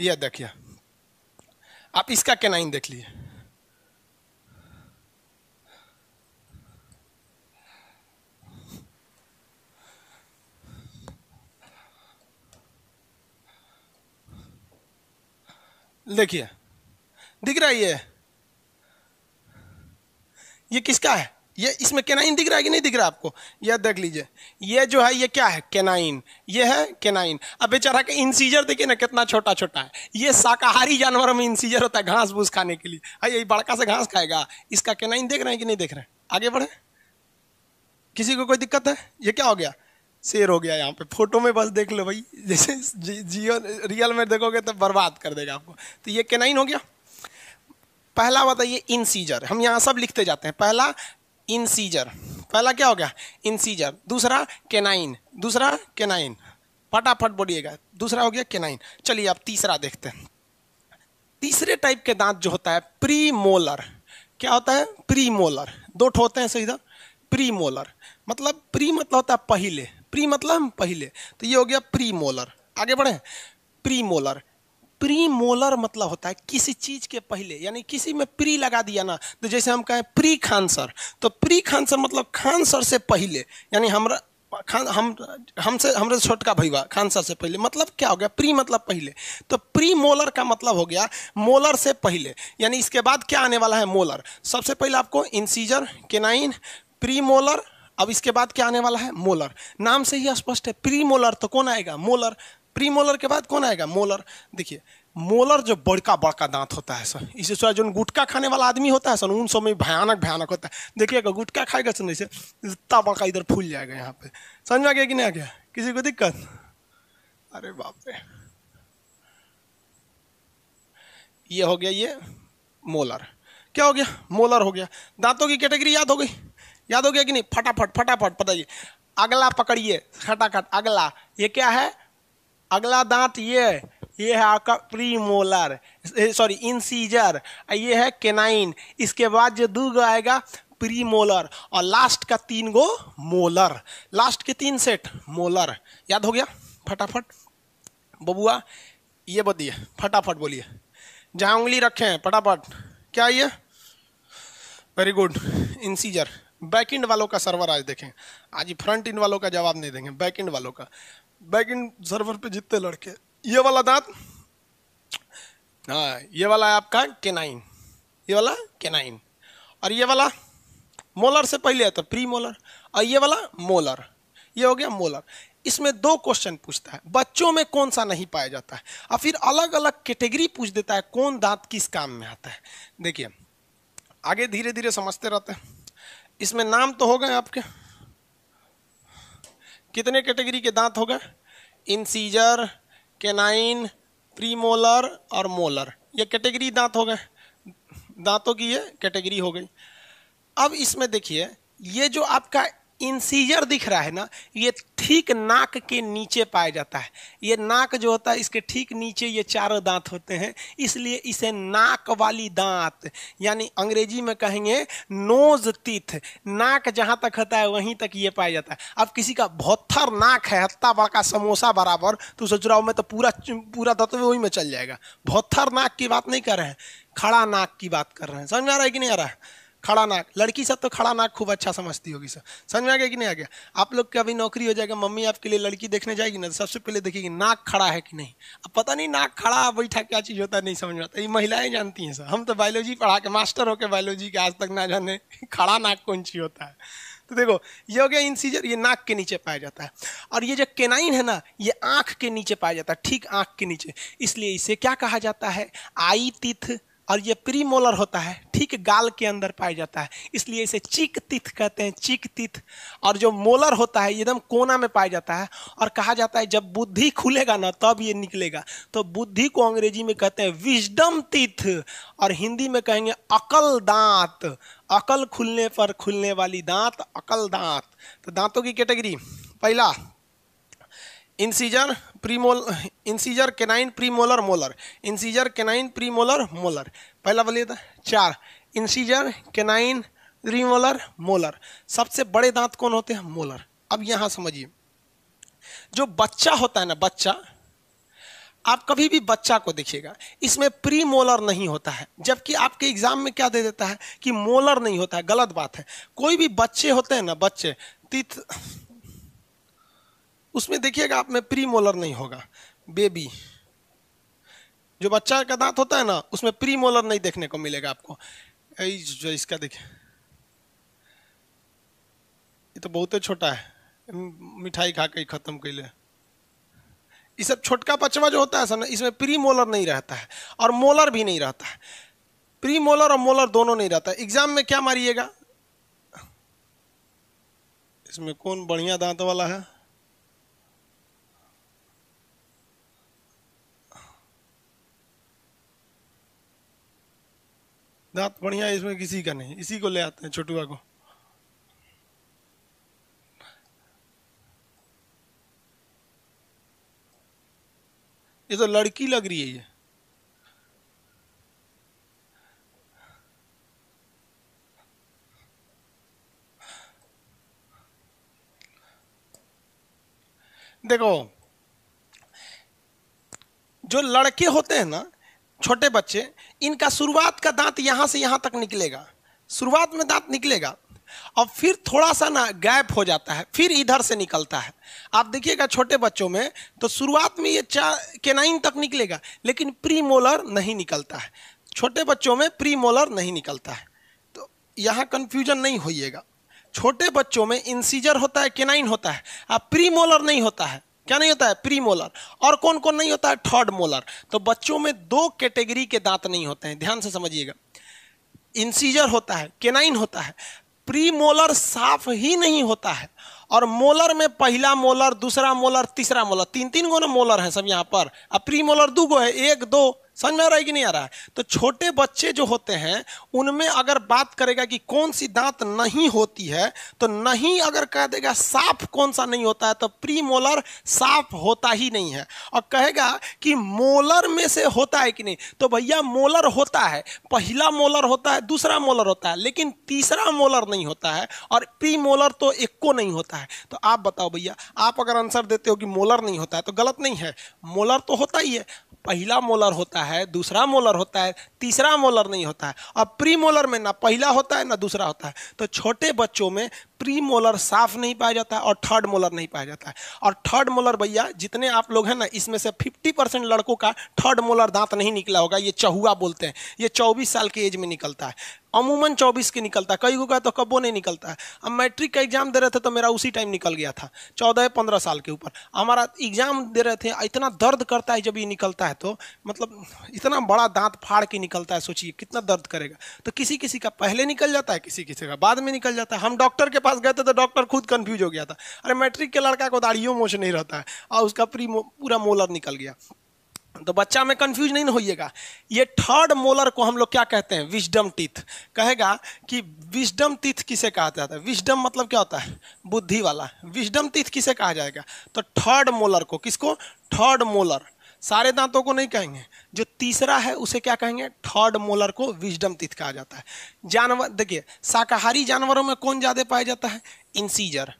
यह देखिए आप इसका कैनाइन देख लिए देखिए दिख रहा है ये ये किसका है ये इसमें केनाइन दिख रहा है कि नहीं दिख रहा आपको यह देख लीजिए ये जो है ये क्या है केनाइन ये है केनाइन अब बेचारा के इंसीजर देखिए ना कितना छोटा छोटा है ये शाकाहारी जानवरों में इंसीजर होता है घास भूस खाने के लिए अरे हाँ, यही बड़का से घास खाएगा इसका केनाइन देख रहे हैं कि नहीं देख रहे हैं आगे बढ़े किसी को कोई दिक्कत है ये क्या हो गया शेर हो गया यहाँ पे फोटो में बस देख लो भाई जैसे जियो रियल में देखोगे तो बर्बाद कर देगा आपको तो ये केनाइन हो गया पहला बताइए इंसीजर हम यहाँ सब लिखते जाते हैं पहला इंसीजर पहला क्या हो गया इंसीजर दूसरा केनाइन दूसरा केनाइन फटाफट बोलिएगा दूसरा हो गया केनाइन चलिए अब तीसरा देखते हैं तीसरे टाइप के दांत जो होता है प्री मोलर क्या होता है प्री मोलर दो होते हैं सही इधर प्री मोलर मतलब प्री मतलब होता है पहले प्री मतलब पहले तो ये हो गया प्री मोलर आगे बढ़े प्री मोलर प्री मोलर मतलब होता है किसी चीज के पहले यानी किसी में प्री लगा दिया ना तो जैसे हम कहें प्री खानसर तो प्री खानसर मतलब खानसर से पहले यानी हमरा खान हम हमसे हमारे छोटका भैया खान सर से पहले मतलब क्या हो गया प्री मतलब पहले तो प्री मोलर का मतलब हो गया मोलर से पहले यानी इसके बाद क्या आने वाला है मोलर सबसे पहले आपको इंसीजर केनाइन प्री मोलर अब इसके बाद क्या आने वाला है मोलर नाम से ही स्पष्ट है प्री मोलर तो कौन आएगा मोलर प्री मोलर के बाद कौन आएगा मोलर देखिए मोलर जो बड़का बड़का दांत होता है सर इसे सर जो गुटका खाने वाला आदमी होता है सर उन सब में भयानक भयानक होता है देखिएगा गुटका खाएगा सर सर इतना बड़का इधर फूल जाएगा यहाँ पे समझ में आ गया कि नहीं आ गया किसी को दिक्कत अरे बाप रे ये हो गया ये मोलर क्या हो गया मोलर हो गया दांतों की कैटेगरी याद हो गई याद हो गया कि नहीं फटाफट फटाफट बताइए अगला पकड़िए खटाखट अगला ये क्या है अगला दांत ये ये है आपका प्री मोलर सॉरी इंसीजर ये है केनाइन इसके बाद जो दू गो आएगा प्री मोलर और लास्ट का तीन गो मोलर लास्ट के तीन सेट मोलर याद हो गया फटाफट बबुआ ये बोलिए फटाफट बोलिए जहाँ उंगली रखे हैं फटाफट क्या ये very good incisor back end वालों का सर्वर आज देखें आज फ्रंट इंड वालों का जवाब नहीं देंगे बैक इंड वालों का बैक इन सर्वर पे जितने लड़के ये वाला दांत हाँ ये वाला है आपका केनाइन ये वाला केनाइन और ये वाला मोलर से पहले आता प्री मोलर और ये वाला मोलर ये हो गया मोलर इसमें दो क्वेश्चन पूछता है बच्चों में कौन सा नहीं पाया जाता है और फिर अलग अलग कैटेगरी पूछ देता है कौन दांत किस काम में आता है देखिए आगे धीरे धीरे समझते रहते हैं इसमें नाम तो हो गए आपके कितने कैटेगरी के दांत हो गए इंसीजर केनाइन प्रीमोलर और मोलर ये कैटेगरी दांत हो गए दांतों की ये कैटेगरी हो गई अब इसमें देखिए ये जो आपका इंसीजर दिख रहा है ना ये ठीक नाक के नीचे पाया जाता है ये नाक जो होता है इसके ठीक नीचे ये चार दांत होते हैं इसलिए इसे नाक वाली दांत यानी अंग्रेजी में कहेंगे नोज तीथ नाक जहाँ तक होता है वहीं तक ये पाया जाता है अब किसी का भौत्थर नाक है हत्ता बड़का समोसा बराबर तो सोच रहा हूँ मैं तो पूरा पूरा तत्व वहीं में चल जाएगा भौत्थर नाक की बात नहीं कर रहे हैं खड़ा नाक की बात कर रहे हैं समझ आ रहा है कि नहीं आ रहा है खड़ा नाक लड़की सब तो खड़ा नाक खूब अच्छा समझती होगी सर समझ में आ गया कि नहीं आ गया आप लोग की अभी नौकरी हो जाएगा मम्मी आपके लिए लड़की देखने जाएगी ना तो सबसे पहले देखेगी नाक खड़ा है कि नहीं अब पता नहीं नाक खड़ा बैठा क्या चीज़ होता है नहीं समझ में आता ये महिलाएं जानती हैं सर हम तो बायोलॉजी पढ़ा के मास्टर होकर बायोलॉजी के आज तक ना जाने [LAUGHS] खड़ा नाक कौन चीज़ होता है तो देखो ये हो गया इंसीजर ये नाक के नीचे पाया जाता है और ये जो केनाइन है ना ये आँख के नीचे पाया जाता है ठीक आँख के नीचे इसलिए इसे क्या कहा जाता है आई तिथ और ये मोलर होता है ठीक गाल के अंदर पाया जाता है इसलिए इसे चीक तिथ कहते हैं चीक तिथ और जो मोलर होता है एकदम कोना में पाया जाता है और कहा जाता है जब बुद्धि खुलेगा ना तब ये निकलेगा तो बुद्धि को अंग्रेजी में कहते हैं विजडम तिथ और हिंदी में कहेंगे अकल दांत अकल खुलने पर खुलने वाली दांत अकल दांत तो दांतों की कैटेगरी पहला incision premolar incisor canine premolar molar incisor canine premolar molar पहला बोलिए था चार इंसीजर केनाइन प्रीमोलर मोलर सबसे बड़े दांत कौन होते हैं मोलर अब यहां समझिए जो बच्चा होता है ना बच्चा आप कभी भी बच्चा को देखिएगा इसमें प्री मोलर नहीं होता है जबकि आपके एग्जाम में क्या दे देता है कि मोलर नहीं होता है गलत बात है कोई भी बच्चे होते हैं ना बच्चे तीत उसमें देखिएगा आप में प्री मोलर नहीं होगा बेबी जो बच्चा का दांत होता है ना उसमें प्री मोलर नहीं देखने को मिलेगा आपको जो इसका देखे ये तो बहुत ही छोटा है मिठाई खा के ख़त्म कर ले ये सब छोटका पचवा जो होता है ना इसमें प्री मोलर नहीं रहता है और मोलर भी नहीं रहता है प्री मोलर और मोलर दोनों नहीं रहता एग्जाम में क्या मारिएगा इसमें कौन बढ़िया दांत वाला है दांत बढ़िया इसमें किसी का नहीं इसी को ले आते हैं छोटुआ को ये तो लड़की लग रही है ये देखो जो लड़के होते हैं ना छोटे बच्चे इनका शुरुआत का दांत यहाँ से यहाँ तक निकलेगा शुरुआत में दांत निकलेगा और फिर थोड़ा सा ना गैप हो जाता है फिर इधर से निकलता है आप देखिएगा छोटे बच्चों में तो शुरुआत में ये चार केनाइन तक निकलेगा लेकिन प्री मोलर नहीं निकलता है छोटे बच्चों में प्री मोलर नहीं निकलता है तो यहाँ कन्फ्यूजन नहीं होइएगा छोटे बच्चों में इंसीजर होता है केनाइन होता है आप प्री मोलर नहीं होता है क्या नहीं होता है प्री मोलर और कौन कौन नहीं होता है थर्ड मोलर तो बच्चों में दो कैटेगरी के, दांत नहीं होते हैं ध्यान से समझिएगा इंसीजर होता है केनाइन होता है प्री मोलर साफ ही नहीं होता है और मोलर में पहला मोलर दूसरा मोलर तीसरा मोलर तीन तीन गो ना मोलर है सब यहाँ पर अब प्री मोलर दो गो है एक दो समझ में आ रहा है कि नहीं आ रहा है तो छोटे बच्चे जो होते हैं उनमें अगर बात करेगा कि कौन सी दांत नहीं होती है तो नहीं अगर कह देगा साफ कौन सा नहीं होता है तो प्री मोलर साफ होता ही नहीं है और कहेगा कि मोलर में से होता है कि नहीं तो भैया मोलर होता है पहला मोलर होता है दूसरा मोलर होता है लेकिन तीसरा मोलर नहीं होता है और प्री मोलर तो को नहीं होता है तो आप बताओ भैया आप अगर आंसर देते हो कि मोलर नहीं होता है तो गलत नहीं है मोलर तो होता ही है पहला मोलर होता है है दूसरा मोलर होता है तीसरा मोलर नहीं होता है अब प्री मोलर में ना पहला होता है ना दूसरा होता है तो छोटे बच्चों में प्री मोलर साफ नहीं पाया जाता है और थर्ड मोलर नहीं पाया जाता है और थर्ड मोलर भैया जितने आप लोग हैं ना इसमें से 50 परसेंट लड़कों का थर्ड मोलर दांत नहीं निकला होगा ये चहुआ बोलते हैं ये 24 साल के एज में निकलता है अमूमन 24 के निकलता है कई को का तो कब्बो नहीं निकलता है अब मैट्रिक का एग्जाम दे रहे थे तो मेरा उसी टाइम निकल गया था चौदह पंद्रह साल के ऊपर हमारा एग्जाम दे रहे थे इतना दर्द करता है जब ये निकलता है तो मतलब इतना बड़ा दांत फाड़ के निकलता है सोचिए कितना दर्द करेगा तो किसी किसी का पहले निकल जाता है किसी किसी का बाद में निकल जाता है हम डॉक्टर के पास पास गए थे तो डॉक्टर खुद कंफ्यूज हो गया था अरे मैट्रिक के लड़का को दाढ़ियों तो मोच नहीं रहता है और उसका प्री पूरा मोलर निकल गया तो बच्चा में कंफ्यूज नहीं होइएगा ये थर्ड मोलर को हम लोग क्या कहते हैं विजडम टीथ कहेगा कि विजडम टीथ किसे कहा जाता है विजडम मतलब क्या होता है बुद्धि वाला विजडम टीथ किसे कहा जाएगा तो थर्ड मोलर को किसको थर्ड मोलर सारे दांतों को नहीं कहेंगे जो तीसरा है उसे क्या कहेंगे थर्ड मोलर को विजडम तिथ कहा जाता है जानवर देखिए शाकाहारी जानवरों में कौन ज़्यादा पाया जाता है इंसीजर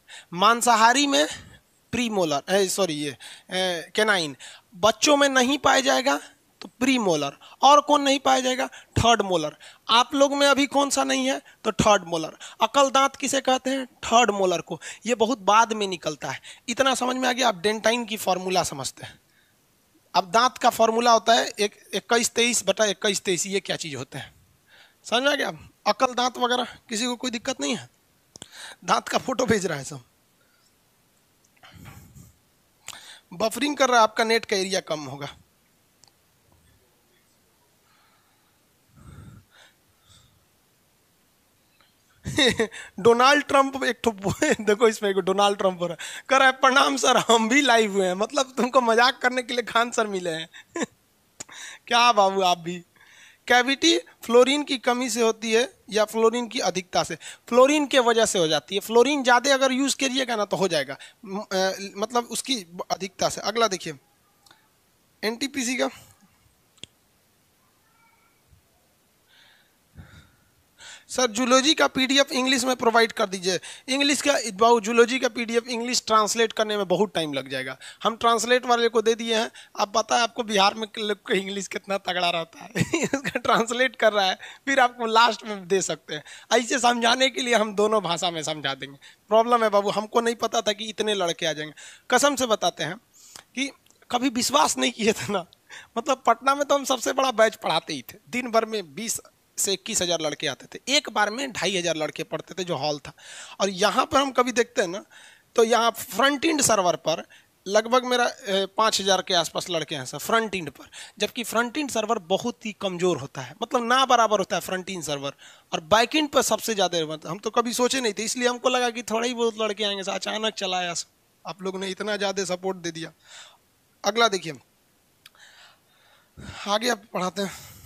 मांसाहारी में प्री मोलर सॉरी ये केनाइन बच्चों में नहीं पाया जाएगा तो प्री मोलर और कौन नहीं पाया जाएगा थर्ड मोलर आप लोग में अभी कौन सा नहीं है तो थर्ड मोलर अकल दांत किसे कहते हैं थर्ड मोलर को ये बहुत बाद में निकलता है इतना समझ में आ गया आप डेंटाइन की फॉर्मूला समझते हैं अब दांत का फॉर्मूला होता है एक इक्कीस तेईस बटा इक्कीस तेईस ये क्या चीज़ होते हैं समझ में आ गया अकल दांत वगैरह किसी को कोई दिक्कत नहीं है दांत का फोटो भेज रहा है सब बफरिंग कर रहा है आपका नेट का एरिया कम होगा [LAUGHS] डोनाल्ड ट्रंप एक तो देखो इसमें डोनाल्ड ट्रंप हो रहा है कर रहा है प्रणाम सर हम भी लाइव हुए हैं मतलब तुमको मजाक करने के लिए खान सर मिले हैं [LAUGHS] क्या बाबू आप भी कैविटी फ्लोरीन की कमी से होती है या फ्लोरीन की अधिकता से फ्लोरीन के वजह से हो जाती है फ्लोरीन ज़्यादा अगर यूज़ करिएगा ना तो हो जाएगा मतलब उसकी अधिकता से अगला देखिए एनटीपीसी का सर जूलॉजी का पीडीएफ इंग्लिश में प्रोवाइड कर दीजिए इंग्लिश का जूलॉजी का पीडीएफ इंग्लिश ट्रांसलेट करने में बहुत टाइम लग जाएगा हम ट्रांसलेट वाले को दे दिए हैं आप पता है आपको बिहार में इंग्लिश कितना तगड़ा रहता है [LAUGHS] उसका ट्रांसलेट कर रहा है फिर आपको लास्ट में दे सकते हैं ऐसे समझाने के लिए हम दोनों भाषा में समझा देंगे प्रॉब्लम है बाबू हमको नहीं पता था कि इतने लड़के आ जाएंगे कसम से बताते हैं कि कभी विश्वास नहीं किए थे ना मतलब पटना में तो हम सबसे बड़ा बैच पढ़ाते ही थे दिन भर में बीस से इक्कीस हज़ार लड़के आते थे एक बार में ढाई हज़ार लड़के पढ़ते थे जो हॉल था और यहाँ पर हम कभी देखते हैं ना तो यहाँ फ्रंट इंड सर्वर पर लगभग मेरा पाँच हज़ार के आसपास लड़के हैं सर फ्रंट इंड पर जबकि फ्रंट इंड सर्वर बहुत ही कमज़ोर होता है मतलब ना बराबर होता है फ्रंट इंड सर्वर और बैक इंड पर सबसे ज़्यादा मतलब हम तो कभी सोचे नहीं थे इसलिए हमको लगा कि थोड़ा ही बहुत लड़के आएंगे सर अचानक चलाया आप लोग ने इतना ज़्यादा सपोर्ट दे दिया अगला देखिए आगे आप पढ़ाते हैं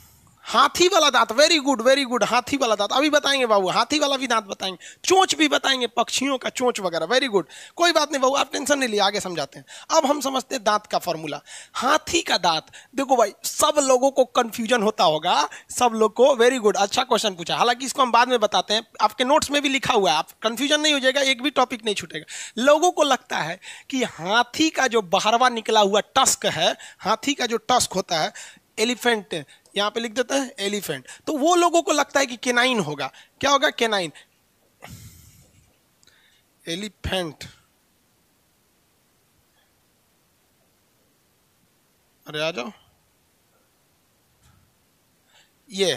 हाथी वाला दांत वेरी गुड वेरी गुड हाथी वाला दांत अभी बताएंगे बाबू हाथी वाला भी दांत बताएंगे चोंच भी बताएंगे पक्षियों का चोंच वगैरह वेरी गुड कोई बात नहीं बाबू आप टेंशन नहीं लिया आगे समझाते हैं अब हम समझते हैं दांत का फॉर्मूला हाथी का दांत देखो भाई सब लोगों को कंफ्यूजन होता होगा सब लोग को वेरी गुड अच्छा क्वेश्चन पूछा हालांकि इसको हम बाद में बताते हैं आपके नोट्स में भी लिखा हुआ है आप कंफ्यूजन नहीं हो जाएगा एक भी टॉपिक नहीं छूटेगा लोगों को लगता है कि हाथी का जो बहरवा निकला हुआ टस्क है हाथी का जो टस्क होता है एलिफेंट यहाँ पे लिख देते हैं एलिफेंट तो वो लोगों को लगता है कि केनाइन होगा क्या होगा केनाइन एलिफेंट अरे आ जाओ ये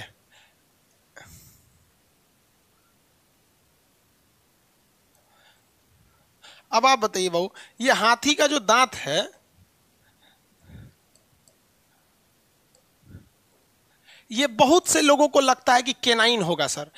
अब आप बताइए बहू ये हाथी का जो दांत है ये बहुत से लोगों को लगता है कि केनाइन होगा सर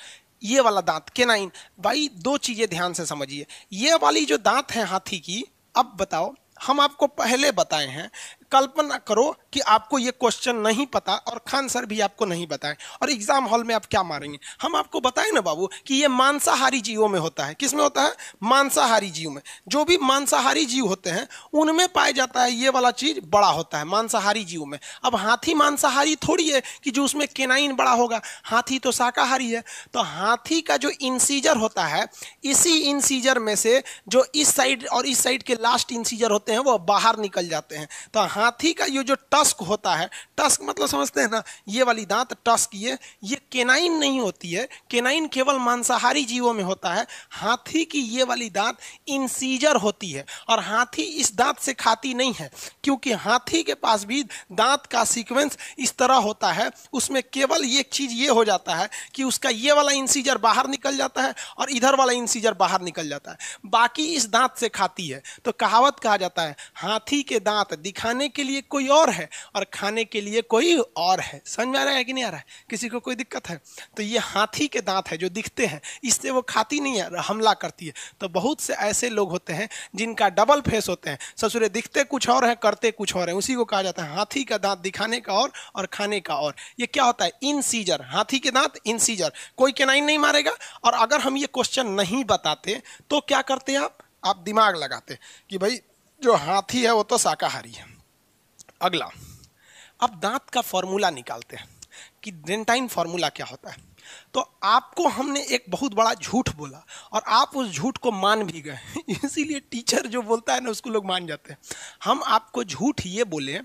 ये वाला दांत केनाइन भाई दो चीजें ध्यान से समझिए ये वाली जो दांत है हाथी की अब बताओ हम आपको पहले बताए हैं कल्पना करो कि आपको ये क्वेश्चन नहीं पता और खान सर भी आपको नहीं बताए और एग्जाम हॉल में आप क्या मारेंगे हम आपको बताएं ना बाबू कि ये मांसाहारी जीवों में होता है किस में होता है मांसाहारी जीव में जो भी मांसाहारी जीव होते हैं उनमें पाया जाता है ये वाला चीज बड़ा होता है मांसाहारी जीव में अब हाथी मांसाहारी थोड़ी है कि जो उसमें केनाइन बड़ा होगा हाथी तो शाकाहारी है तो हाथी का जो इंसीजर होता है इसी इंसीजर में से जो इस साइड और इस साइड के लास्ट इंसीजर होते हैं वो बाहर निकल जाते हैं तो हाथी का ये जो टस्क होता है टस्क मतलब समझते हैं ना ये वाली दांत टस्क ये ये केनाइन नहीं होती है केनाइन केवल मांसाहारी जीवों में होता है हाथी की ये वाली दांत इंसीजर होती है और हाथी इस दांत से खाती नहीं है क्योंकि हाथी के पास भी दांत का सीक्वेंस इस तरह होता है उसमें केवल ये चीज़ ये हो जाता है कि उसका ये वाला इंसीजर बाहर निकल जाता है और इधर वाला इंसीजर बाहर निकल जाता है बाकी इस दांत से खाती है तो कहावत कहा जाता है हाथी के दांत दिखाने के लिए कोई और है और खाने के लिए कोई और है समझ में आ रहा है कि नहीं आ रहा है किसी को कोई दिक्कत है तो ये हाथी के दांत है जो दिखते हैं इससे वो खाती नहीं है हमला करती है तो बहुत से ऐसे लोग होते हैं जिनका डबल फेस होते हैं ससुरे दिखते कुछ और है करते कुछ और है उसी को कहा जाता है हाथी का दांत दिखाने का और और खाने का और ये क्या होता है इन सीजर हाथी के दांत इन सीजर कोई केनाइन नहीं मारेगा और अगर हम ये क्वेश्चन नहीं बताते तो क्या करते आप आप दिमाग लगाते कि भाई जो हाथी है वो तो शाकाहारी है अगला अब दांत का फॉर्मूला निकालते हैं कि डेंटाइन फार्मूला क्या होता है तो आपको हमने एक बहुत बड़ा झूठ बोला और आप उस झूठ को मान भी गए [LAUGHS] इसीलिए टीचर जो बोलता है ना उसको लोग मान जाते हैं हम आपको झूठ ये बोले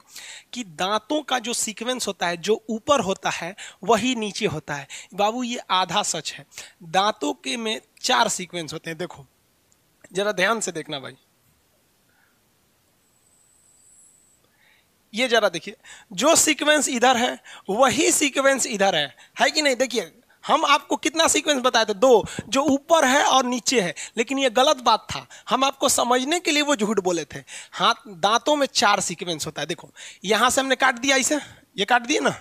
कि दांतों का जो सीक्वेंस होता है जो ऊपर होता है वही नीचे होता है बाबू ये आधा सच है दांतों के में चार सीक्वेंस होते हैं देखो ज़रा ध्यान से देखना भाई ये जरा देखिए जो सीक्वेंस इधर है वही सीक्वेंस इधर है है कि नहीं देखिए हम आपको कितना सीक्वेंस बताए थे दो जो ऊपर है और नीचे है लेकिन ये गलत बात था हम आपको समझने के लिए वो झूठ बोले थे हाथ दांतों में चार सीक्वेंस होता है देखो यहाँ से हमने काट दिया इसे ये काट दिए ना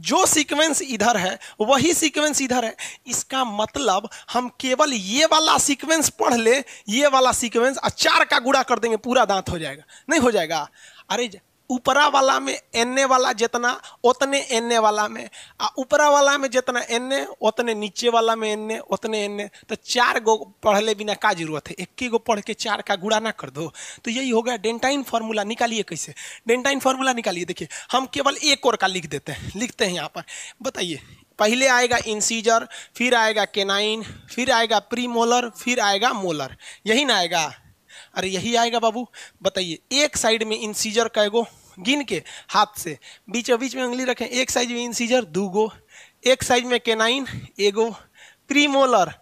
जो सीक्वेंस इधर है वही सीक्वेंस इधर है इसका मतलब हम केवल ये वाला सीक्वेंस पढ़ ले ये वाला सीक्वेंस अचार का गुड़ा कर देंगे पूरा दांत हो जाएगा नहीं हो जाएगा अरे जा ऊपरा वाला में एन्ने वाला जितना उतने एन्ने वाला में आ ऊपरा वाला में जितना एन्ने उतने नीचे वाला में एन्ने उतने एन्ने तो चार गो पढ़ले बिना का जरूरत है एक गो पढ़ के चार का गुड़ा ना कर दो तो यही हो गया डेंटाइन फार्मूला निकालिए कैसे डेंटाइन फार्मूला निकालिए देखिए हम केवल एक और का लिख देते हैं लिखते हैं यहाँ पर बताइए पहले आएगा इंसीजर फिर आएगा केनाइन फिर आएगा प्री मोलर फिर आएगा मोलर यही ना आएगा अरे यही आएगा बाबू बताइए एक साइड में इंसीजर कैगो गिन के हाथ से बीच बीच में उंगली रखें एक साइज में इंसीजर दू गो एक साइज में केनाइन एगो प्रीमोलर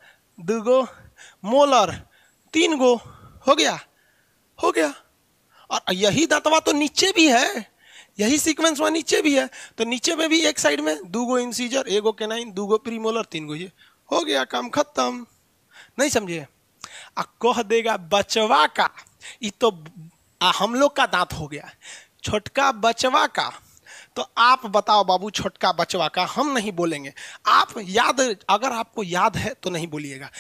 दू गो मोलर तीन गो हो गया हो गया और यही दांतवा तो नीचे भी है यही सीक्वेंस वहाँ नीचे भी है तो नीचे में भी एक साइड में दो गो इंसीजर एगो केनाइन दो गो प्रीमोलर तीन गो ये हो गया काम खत्म नहीं समझे आ कह देगा बचवा का ये तो आ, हम लोग का दांत हो गया छोटका बचवा का तो आप बताओ बाबू छोटका बचवा का हम नहीं बोलेंगे आप याद अगर आपको याद है तो नहीं बोलिएगा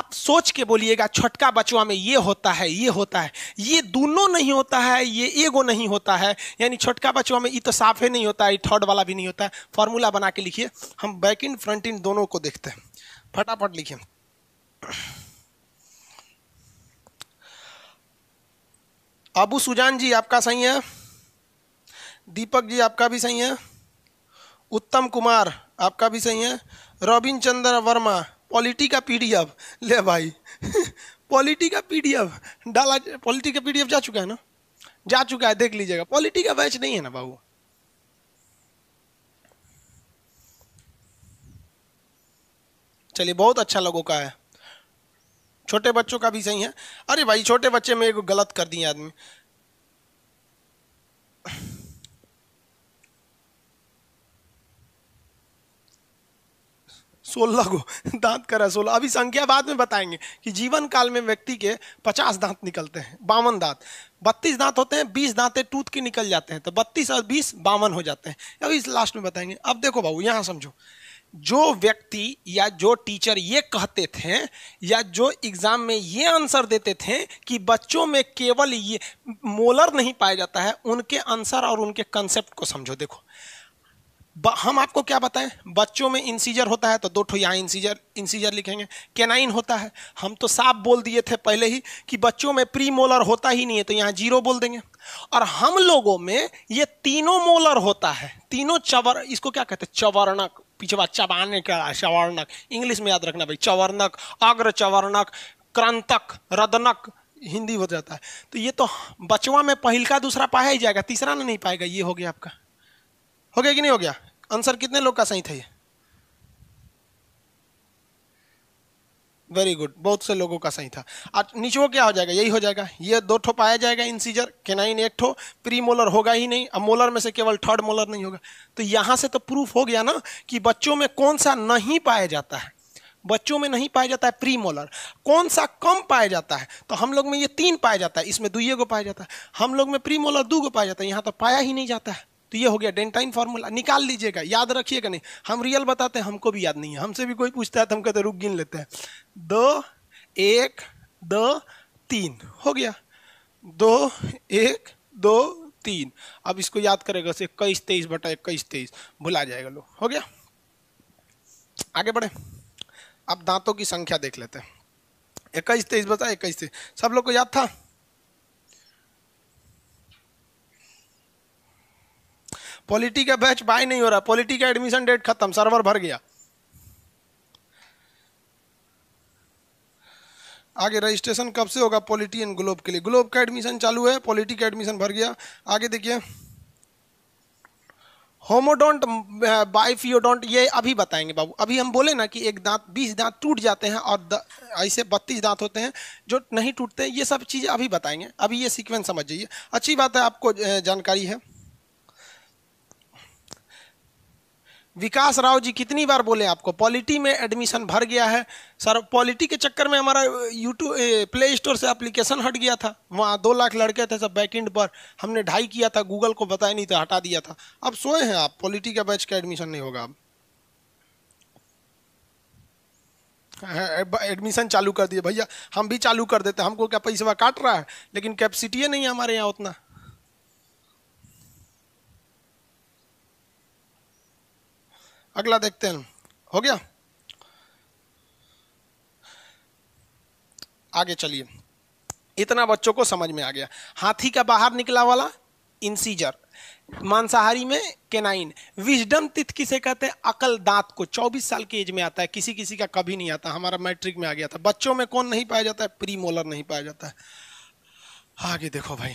आप सोच के बोलिएगा छोटका बचवा में ये होता है ये होता है ये दोनों नहीं होता है ये एगो नहीं होता है यानी छोटका बचवा में ये तो साफ ही नहीं होता है थर्ड वाला भी नहीं होता है फॉर्मूला बना के लिखिए हम बैक इन फ्रंट इन दोनों को देखते हैं फटाफट लिखिए अबू सुजान जी आपका सही है दीपक जी आपका भी सही है उत्तम कुमार आपका भी सही है रविन चंद्र वर्मा पॉलिटी का पी ले भाई [LAUGHS] पॉलिटी का पी डाला पॉलिटी का पी जा चुका है ना जा चुका है देख लीजिएगा पॉलिटी का बैच नहीं है ना बाबू चलिए बहुत अच्छा लोगों का है छोटे बच्चों का भी सही है अरे भाई छोटे बच्चे में गलत कर दिए आदमी सोलह को दांत करा सोलह अभी संख्या बाद में बताएंगे कि जीवन काल में व्यक्ति के पचास दांत निकलते हैं बावन दांत बत्तीस दांत होते हैं बीस दांते टूट के निकल जाते हैं तो बत्तीस और बीस बावन हो जाते हैं अभी इस लास्ट में बताएंगे अब देखो बाबू यहाँ समझो जो व्यक्ति या जो टीचर ये कहते थे या जो एग्ज़ाम में ये आंसर देते थे कि बच्चों में केवल ये मोलर नहीं पाया जाता है उनके आंसर और उनके कंसेप्ट को समझो देखो हम आपको क्या बताएं बच्चों में इंसीजर होता है तो दो ठो यहाँ इंसीजर इंसीजर लिखेंगे केनाइन होता है हम तो साफ बोल दिए थे पहले ही कि बच्चों में प्री मोलर होता ही नहीं है तो यहाँ जीरो बोल देंगे और हम लोगों में ये तीनों मोलर होता है तीनों चवर इसको क्या कहते हैं चवरणक पीछे बात चबाने क्या चवर्णक इंग्लिश में याद रखना भाई चवर्णक अग्र चवर्णक क्रंतक रदनक हिंदी हो जाता है तो ये तो बचवा में पहलका दूसरा पाया ही जाएगा तीसरा ना नहीं पाएगा ये हो गया आपका हो गया कि नहीं हो गया आंसर कितने लोग का सही था ये वेरी गुड बहुत से लोगों का सही था वो क्या हो जाएगा यही हो जाएगा ये दो ठो पाया जाएगा इंसीजर केनाइन एक ठो प्री मोलर होगा ही नहीं अब मोलर में से केवल थर्ड मोलर नहीं होगा तो यहाँ से तो प्रूफ हो गया ना कि बच्चों में कौन सा नहीं पाया जाता है बच्चों में नहीं पाया जाता है प्री मोलर कौन सा कम पाया जाता है तो हम लोग में ये तीन पाया जाता है इसमें दुइये को पाया जाता है हम लोग में प्री मोलर दो को पाया जाता है यहाँ तो पाया ही नहीं जाता है तो ये हो गया डेंटाइन फार्मूला निकाल लीजिएगा याद रखिएगा नहीं हम रियल बताते हैं हमको भी याद नहीं है हमसे भी कोई पूछता है तो हम कहते रुक गिन लेते हैं दो एक दो तीन हो गया दो एक दो तीन अब इसको याद करेगा से इक्कीस तेईस बटा इक्कीस तेईस भुला जाएगा लोग हो गया आगे बढ़े अब दांतों की संख्या देख लेते हैं इक्कीस तेईस बताए इक्कीस तेईस सब लोग को याद था पॉलिटी का बैच बाय नहीं हो रहा पॉलिटी का एडमिशन डेट खत्म सर्वर भर गया आगे रजिस्ट्रेशन कब से होगा पॉलिटी एंड ग्लोब के लिए ग्लोब का एडमिशन चालू है पॉलिटी का एडमिशन भर गया आगे देखिए होमोडोंट बायफियोडोंट ये अभी बताएंगे बाबू अभी हम बोले ना कि एक दांत बीस दांत टूट जाते हैं और ऐसे बत्तीस दांत होते हैं जो नहीं टूटते ये सब चीज़ें अभी बताएंगे अभी ये सीक्वेंस समझ जाइए अच्छी बात है आपको जानकारी है विकास राव जी कितनी बार बोले आपको पॉलिटी में एडमिशन भर गया है सर पॉलिटी के चक्कर में हमारा यूट्यूब प्ले स्टोर से एप्लीकेशन हट गया था वहाँ दो लाख लड़के थे सब बैकेंड पर हमने ढाई किया था गूगल को बताया नहीं था हटा दिया था अब सोए हैं आप पॉलिटी का बैच का एडमिशन नहीं होगा अब एडमिशन चालू कर दिए भैया हम भी चालू कर देते हमको क्या पैसा काट रहा है लेकिन कैपेसिटी नहीं है हमारे यहाँ उतना अगला देखते हैं हो गया आगे चलिए इतना बच्चों को समझ में आ गया हाथी का बाहर निकला वाला इंसीजर मांसाहारी में केनाइन विजडम तिथ किसे कहते हैं अकल दांत को 24 साल की एज में आता है किसी किसी का कभी नहीं आता हमारा मैट्रिक में आ गया था बच्चों में कौन नहीं पाया जाता है प्री मोलर नहीं पाया जाता है आगे देखो भाई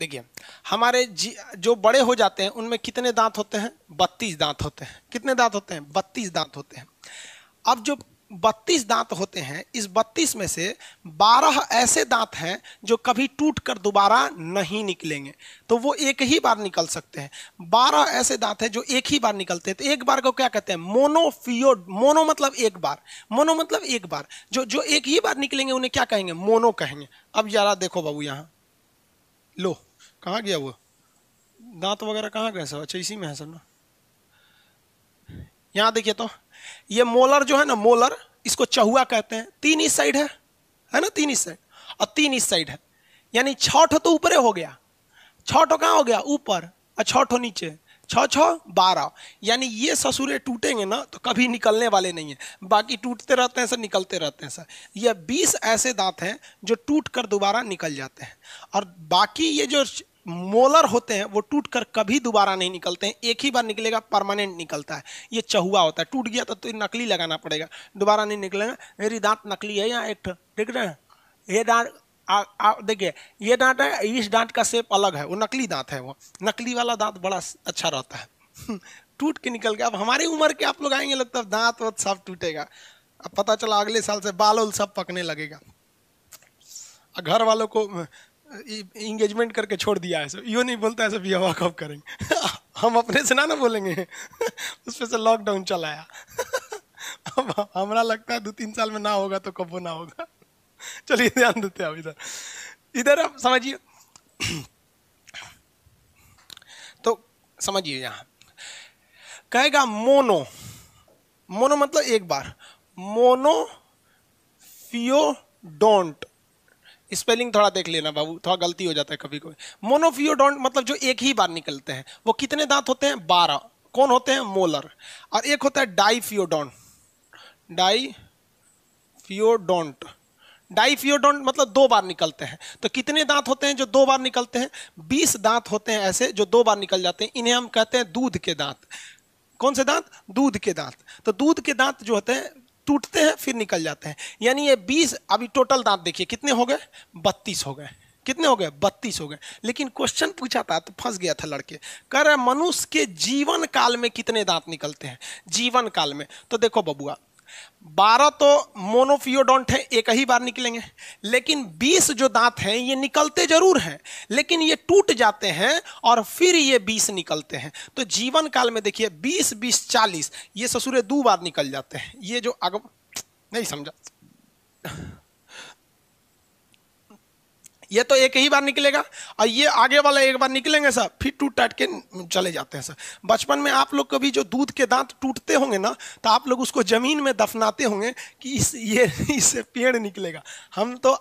देखिए हमारे जो बड़े हो जाते हैं उनमें कितने दांत होते हैं बत्तीस दांत होते हैं कितने दांत होते हैं बत्तीस दांत होते हैं अब जो बत्तीस दांत होते हैं इस बत्तीस में से बारह ऐसे दांत हैं जो कभी टूट कर दोबारा नहीं निकलेंगे तो वो एक ही बार निकल सकते हैं बारह ऐसे दांत हैं जो एक ही बार निकलते हैं तो एक बार को क्या कहते हैं मोनोफियोड मोनो मतलब एक बार मोनो मतलब एक बार जो जो एक ही बार निकलेंगे उन्हें क्या कहेंगे मोनो कहेंगे अब जरा देखो बाबू यहाँ लो कहाँ गया वो दांत वगैरह कहाँ गए सब अच्छा इसी में है सर ना यहाँ देखिए तो ये मोलर जो है ना मोलर इसको चहुआ कहते हैं तीन इस साइड है है ना तीन इस साइड और तीन इस साइड है यानी छठ तो ऊपर हो गया छठ कहाँ हो गया ऊपर और छठ नीचे छ छ बारह यानी ये ससुरे टूटेंगे ना तो कभी निकलने वाले नहीं है बाकी टूटते रहते हैं सर निकलते रहते हैं सर ये बीस ऐसे दांत हैं जो टूट कर दोबारा निकल जाते हैं और बाकी ये जो मोलर होते हैं वो टूट कर कभी दोबारा नहीं निकलते हैं एक ही बार निकलेगा परमानेंट निकलता है ये चहुआ होता है टूट गया तो, तो नकली लगाना पड़ेगा दोबारा नहीं निकलेगा मेरी दांत नकली है यहाँ एक देख रहे हैं ये दांत देखिए ये दांत है इस दांत का सेप अलग है वो नकली दांत है वो नकली वाला दांत बड़ा अच्छा रहता है [LAUGHS] टूट के निकल गया अब हमारी उम्र के आप लोग आएंगे लगता है दांत वत सब टूटेगा अब पता चला अगले साल से बाल उल सब पकने लगेगा घर वालों को इंगेजमेंट करके छोड़ दिया है यो नहीं बोलता है सब ये ऑफ करेंगे [LAUGHS] हम अपने से ना ना बोलेंगे [LAUGHS] उस पर से लॉकडाउन चलाया [LAUGHS] अब हमारा लगता है दो तीन साल में ना होगा तो कब ना होगा चलिए ध्यान देते हैं अब इधर इधर आप समझिए [CLEARS THROAT] तो समझिए यहाँ कहेगा मोनो मोनो मतलब एक बार मोनो फियो डोंट स्पेलिंग थोड़ा देख लेना बाबू थोड़ा गलती हो जाता है कभी कभी मोनोफियोडोंट मतलब जो एक ही बार निकलते हैं वो कितने दांत होते हैं बारह कौन होते हैं मोलर और एक होता है डाइफियोडोंट डाइफियोडोंट डाइफियोडोंट मतलब दो बार निकलते हैं तो कितने दांत होते हैं जो दो बार निकलते हैं बीस दांत होते हैं ऐसे जो दो बार निकल जाते हैं इन्हें हम कहते हैं दूध के दांत कौन से दांत दूध के दांत तो दूध के दांत जो होते हैं टूटते हैं फिर निकल जाते हैं यानी ये बीस अभी टोटल दांत देखिए कितने हो गए बत्तीस हो गए कितने हो गए बत्तीस हो गए लेकिन क्वेश्चन पूछा था तो फंस गया था लड़के कह रहे मनुष्य के जीवन काल में कितने दांत निकलते हैं जीवन काल में तो देखो बबुआ बारह तो मोनोफियोडोंट है एक ही बार निकलेंगे लेकिन बीस जो दांत हैं ये निकलते जरूर हैं लेकिन ये टूट जाते हैं और फिर ये बीस निकलते हैं तो जीवन काल में देखिए बीस बीस चालीस ये ससुरे दो बार निकल जाते हैं ये जो अगर नहीं समझा ये तो एक ही बार निकलेगा और ये आगे वाला एक बार निकलेंगे सर फिर टूट टाट के चले जाते हैं सर बचपन में आप लोग कभी जो दूध के दांत टूटते होंगे ना तो आप लोग उसको जमीन में दफनाते होंगे कि इस ये [LAUGHS] इससे पेड़ निकलेगा हम तो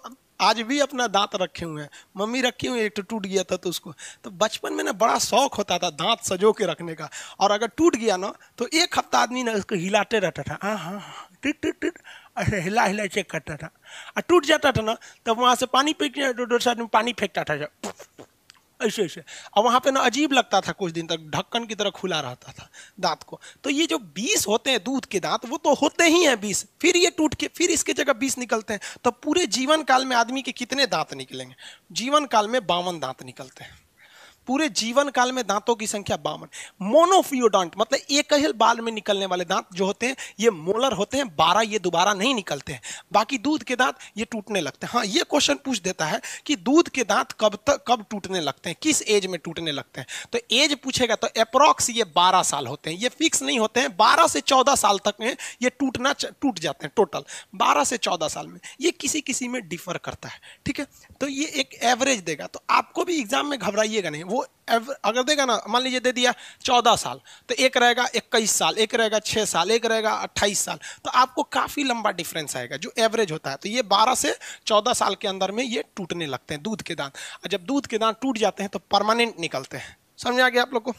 आज भी अपना दांत रखे हुए हैं मम्मी रखी हुई एक तो टूट गया था तो उसको तो बचपन में ना बड़ा शौक होता था दांत सजो के रखने का और अगर टूट गया ना तो एक हफ्ता आदमी ना उसको हिलाते रहता था हाँ हाँ, हाँ टिट टिट टिट ऐसे हिला हिला चेक करता था और टूट जाता था ना तब वहाँ से पानी डेढ़ साइड में पानी फेंकता था जब ऐसे ऐसे और वहाँ पे ना अजीब लगता था कुछ दिन तक ढक्कन की तरह खुला रहता था दांत को तो ये जो बीस होते हैं दूध के दांत वो तो होते ही हैं बीस फिर ये टूट के फिर इसके जगह बीस निकलते हैं तो पूरे जीवन काल में आदमी के कितने दांत निकलेंगे जीवन काल में बावन दांत निकलते हैं पूरे जीवन काल में दांतों की संख्या बावन मोनोफियोडॉन्ट मतलब एक ही बाल में निकलने वाले दांत जो होते हैं ये मोलर होते हैं बारह ये दोबारा नहीं निकलते हैं बाकी दूध के दांत ये टूटने लगते हैं हाँ ये क्वेश्चन पूछ देता है कि दूध के दांत कब तक कब टूटने लगते हैं किस एज में टूटने लगते हैं तो एज पूछेगा तो अप्रॉक्स ये बारह साल होते हैं ये फिक्स नहीं होते हैं बारह से चौदह साल तक में ये टूटना टूट जाते हैं टोटल बारह से चौदह साल में ये किसी किसी में डिफर करता है ठीक है तो ये एक एवरेज देगा तो आपको भी एग्जाम में घबराइएगा नहीं वो अगर देगा ना मान लीजिए दे दिया चौदह साल तो एक रहेगा इक्कीस साल एक रहेगा छः साल एक रहेगा अट्ठाईस साल तो आपको काफ़ी लंबा डिफरेंस आएगा जो एवरेज होता है तो ये बारह से चौदह साल के अंदर में ये टूटने लगते हैं दूध के दांत और जब दूध के दांत टूट जाते हैं तो परमानेंट निकलते हैं समझ आ गया आप लोग को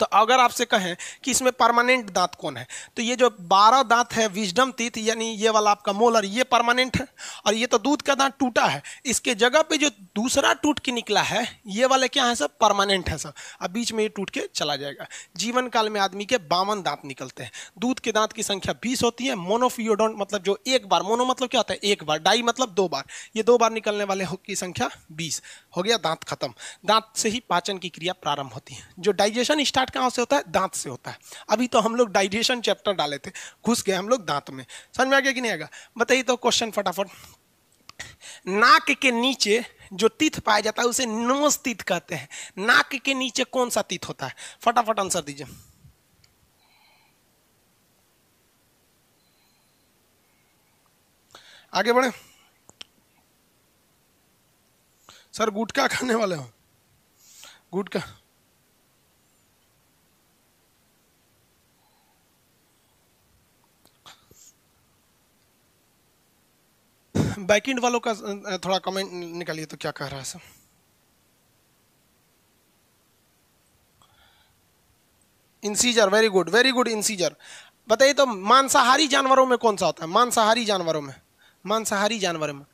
तो अगर आपसे कहें कि इसमें परमानेंट दांत कौन है तो ये जो बारह दांत है विजडम तीत यानी ये वाला आपका मोलर ये परमानेंट है और ये तो दूध का दांत टूटा है इसके जगह पे जो दूसरा टूट के निकला है ये वाले क्या है सब परमानेंट है सर अब बीच में ये टूट के चला जाएगा जीवन काल में आदमी के बावन दांत निकलते हैं दूध के दांत की संख्या बीस होती है मोनोफियोडोंट मतलब जो एक बार मोनो मतलब क्या होता है एक बार डाई मतलब दो बार ये दो बार निकलने वाले की संख्या बीस हो गया दांत खत्म दांत से ही पाचन की क्रिया प्रारंभ होती है जो डाइजेशन स्टार्ट स्टार्ट कहाँ से होता है दांत से होता है अभी तो हम लोग डाइजेशन चैप्टर डाले थे घुस गए हम लोग दांत में समझ में आ गया कि नहीं आएगा बताइए तो क्वेश्चन फटाफट नाक के नीचे जो तीत पाया जाता है उसे नोज तीत कहते हैं नाक के नीचे कौन सा तीत होता है फटाफट आंसर दीजिए आगे बढ़े सर गुटका खाने वाले हो गुटका बैकएंड वालों का थोड़ा कमेंट निकालिए तो क्या कह रहा है sir incisor very good very good incisor बताइए तो मांसाहारी जानवरों में कौन सा होता है मांसाहारी जानवरों में मांसाहारी जानवरों में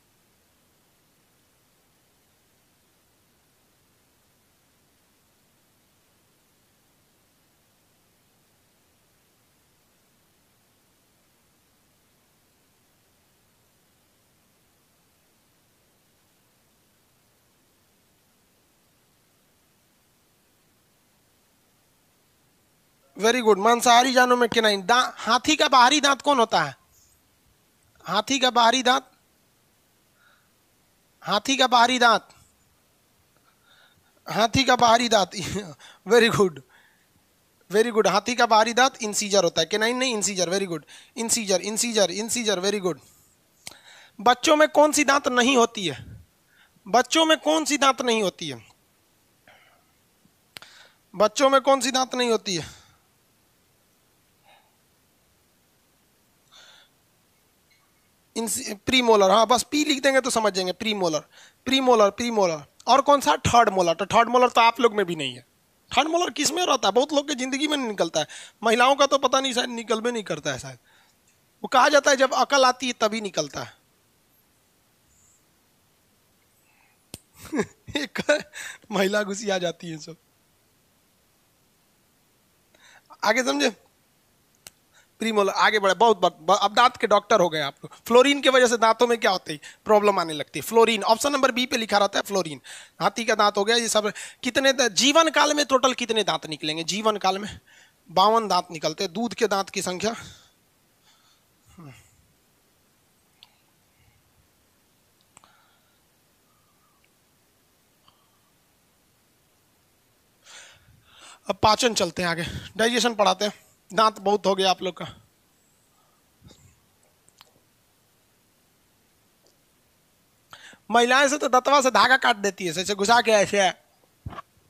वेरी गुड मांसाहारी जानों में किनाइन दांत हाथी का बाहरी दांत कौन होता है हाथी का बाहरी दांत हाथी का बाहरी दांत हाथी का बाहरी दांत वेरी गुड वेरी गुड हाथी का बाहरी दांत इंसीजर होता है केनाइन नहीं incisor very good incisor incisor incisor very good बच्चों में कौन सी दांत नहीं होती है बच्चों में कौन सी दांत नहीं होती है बच्चों में कौन सी दांत नहीं होती है इन प्री मोलर हाँ बस पी लिख देंगे तो समझ जाएंगे premolar premolar premolar और कौन सा थर्ड मोलर तो थर्ड मोलर तो आप लोग में भी नहीं है थर्ड मोलर किस में रहता है बहुत लोग के ज़िंदगी में नहीं निकलता है महिलाओं का तो पता नहीं शायद निकल में नहीं करता है शायद वो कहा जाता है जब अकल आती है तभी निकलता है [LAUGHS] एक महिला घुसी आ जाती है सब आगे समझे प्रीमोलर आगे बढ़े बहुत बहुत अब दांत के डॉक्टर हो गए आप लोग फ्लोरिन की वजह से दांतों में क्या होती है प्रॉब्लम आने लगती है फ्लोरिन ऑप्शन नंबर बी पे लिखा रहता है फ्लोरिन हाथी का दांत हो गया ये सब कितने जीवन काल में टोटल कितने दांत निकलेंगे जीवन काल में बावन दांत निकलते हैं दूध के दांत की संख्या अब पाचन चलते हैं आगे डाइजेशन पढ़ाते हैं दांत बहुत हो गया आप लोग का महिलाएं से तो दतवा से धागा काट देती है ऐसे घुसा के ऐसे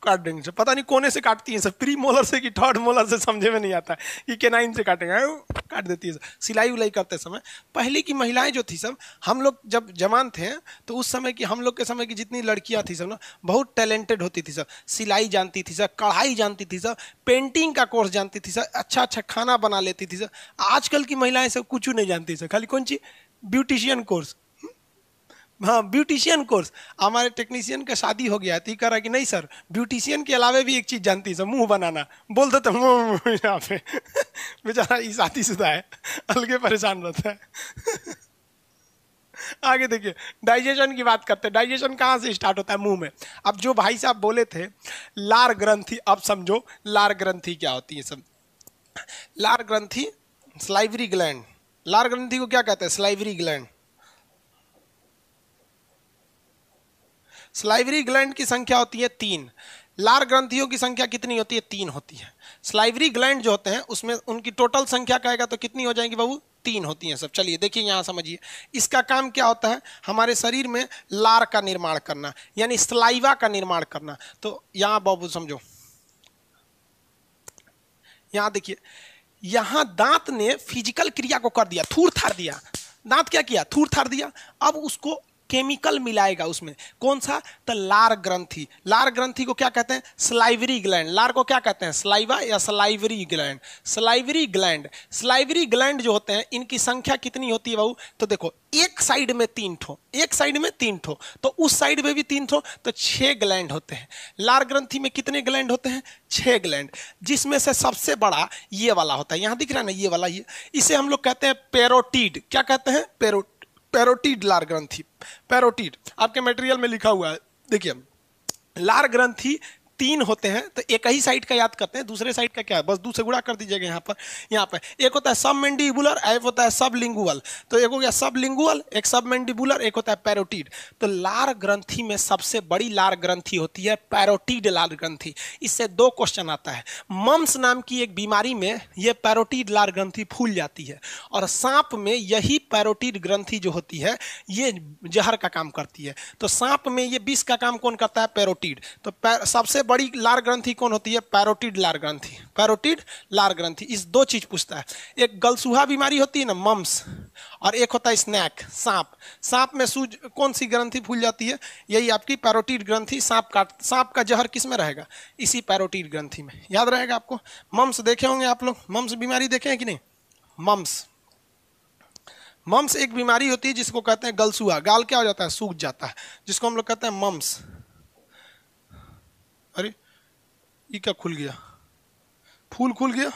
काट देंगे सर पता नहीं कोने से काटती है सर प्री मोलर से कि थर्ड मोलर से समझे में नहीं आता कि केनाइन से काटेंगे हाँ, काट देती है सिलाई उलाई करते समय पहले की महिलाएं जो थी सब हम लोग जब जवान थे तो उस समय की हम लोग के समय की जितनी लड़कियां थी सब ना बहुत टैलेंटेड होती थी सर सिलाई जानती थी सर कढ़ाई जानती थी सर पेंटिंग का कोर्स जानती थी सर अच्छा अच्छा खाना बना लेती थी सर आजकल की महिलाएं सब कुछ नहीं जानती सर खाली कौन सी ब्यूटिशियन कोर्स हाँ ब्यूटिशियन कोर्स हमारे टेक्नीशियन का शादी हो गया तो कह रहा कि नहीं सर ब्यूटिशियन के अलावा भी एक चीज जानती है सर मुंह बनाना बोल देते मुँह यहाँ पे [LAUGHS] बेचारा ये शादी शुदा है अलगे परेशान रहता है [LAUGHS] आगे देखिए डाइजेशन की बात करते हैं डाइजेशन कहाँ से स्टार्ट होता है मुंह में अब जो भाई साहब बोले थे लार ग्रंथि अब समझो लार ग्रंथि क्या होती है सब लार ग्रंथि स्लाइवरी ग्लैंड लार ग्रंथि को क्या कहते हैं स्लाइवरी ग्लैंड स्लाइवरी ग्लैंड की संख्या होती है तीन लार ग्रंथियों की संख्या कितनी होती है तीन होती है स्लाइवरी ग्लैंड जो होते हैं उसमें उनकी टोटल संख्या कहेगा तो कितनी हो जाएंगी बाबू तीन होती हैं सब चलिए देखिए यहाँ समझिए इसका काम क्या होता है हमारे शरीर में लार का निर्माण करना यानी स्लाइवा का निर्माण करना तो यहाँ बाबू समझो यहाँ देखिए यहाँ दांत ने फिजिकल क्रिया को कर दिया थूर थार दिया दांत क्या किया थूर थार दिया अब उसको केमिकल मिलाएगा उसमें कौन सा तो लार ग्रंथी लार ग्रंथी को क्या कहते हैं स्लाइवरी ग्लैंड लार को क्या कहते हैं स्लाइवा या salivary gland salivary gland salivary gland जो होते हैं इनकी संख्या कितनी होती है बहू तो देखो एक साइड में तीन ठो एक साइड में तीन ठो तो उस साइड में भी तीन ठो तो छः ग्लैंड होते हैं लार ग्रंथी में कितने ग्लैंड होते हैं छः ग्लैंड जिसमें से सबसे बड़ा ये वाला होता है यहाँ दिख रहा है ना ये वाला ये इसे हम लोग कहते हैं पेरोटीड क्या कहते हैं पेरोटीड पैरोटीड लार ग्रंथी पैरोटीड आपके मटेरियल में लिखा हुआ है देखिए लार ग्रंथी तीन होते हैं तो एक ही साइड का याद करते हैं दूसरे साइड का क्या है बस दूसरे गुड़ा कर दीजिएगा यहाँ पर यहाँ पर एक होता है सब मैंडिबुलर एक होता है सब लिंगुअल तो एक हो गया सब लिंगुअल एक सब मेंडिबुलर एक होता है पैरोटीड तो लार ग्रंथी में सबसे बड़ी लार ग्रंथी होती है पैरोटीड लार ग्रंथी इससे दो क्वेश्चन आता है मम्स नाम की एक बीमारी में यह पैरोटीड लार ग्रंथी फूल जाती है और सांप में यही पैरोटीड ग्रंथी जो होती है ये जहर का काम करती है तो सांप में ये विष का काम कौन करता है पैरोटीड तो सबसे बड़ी लार ग्रंथि कौन होती है पैरोटिड लार ग्रंथि पैरोटिड लार ग्रंथि इस दो चीज पूछता है एक गलसुहा बीमारी होती है ना मम्स और एक होता है स्नैक सांप सांप में सूज कौन सी ग्रंथि फूल जाती है यही आपकी पैरोटिड ग्रंथि सांप का सांप का जहर किस में रहेगा इसी पैरोटिड ग्रंथि में याद रहेगा आपको मम्स देखे होंगे आप लोग मम्स बीमारी देखे हैं कि नहीं मम्स मम्स एक बीमारी होती है जिसको कहते हैं गलसुआ गाल क्या हो जाता है सूख जाता है जिसको हम लोग कहते हैं मम्स ये क्या खुल गया फूल खुल गया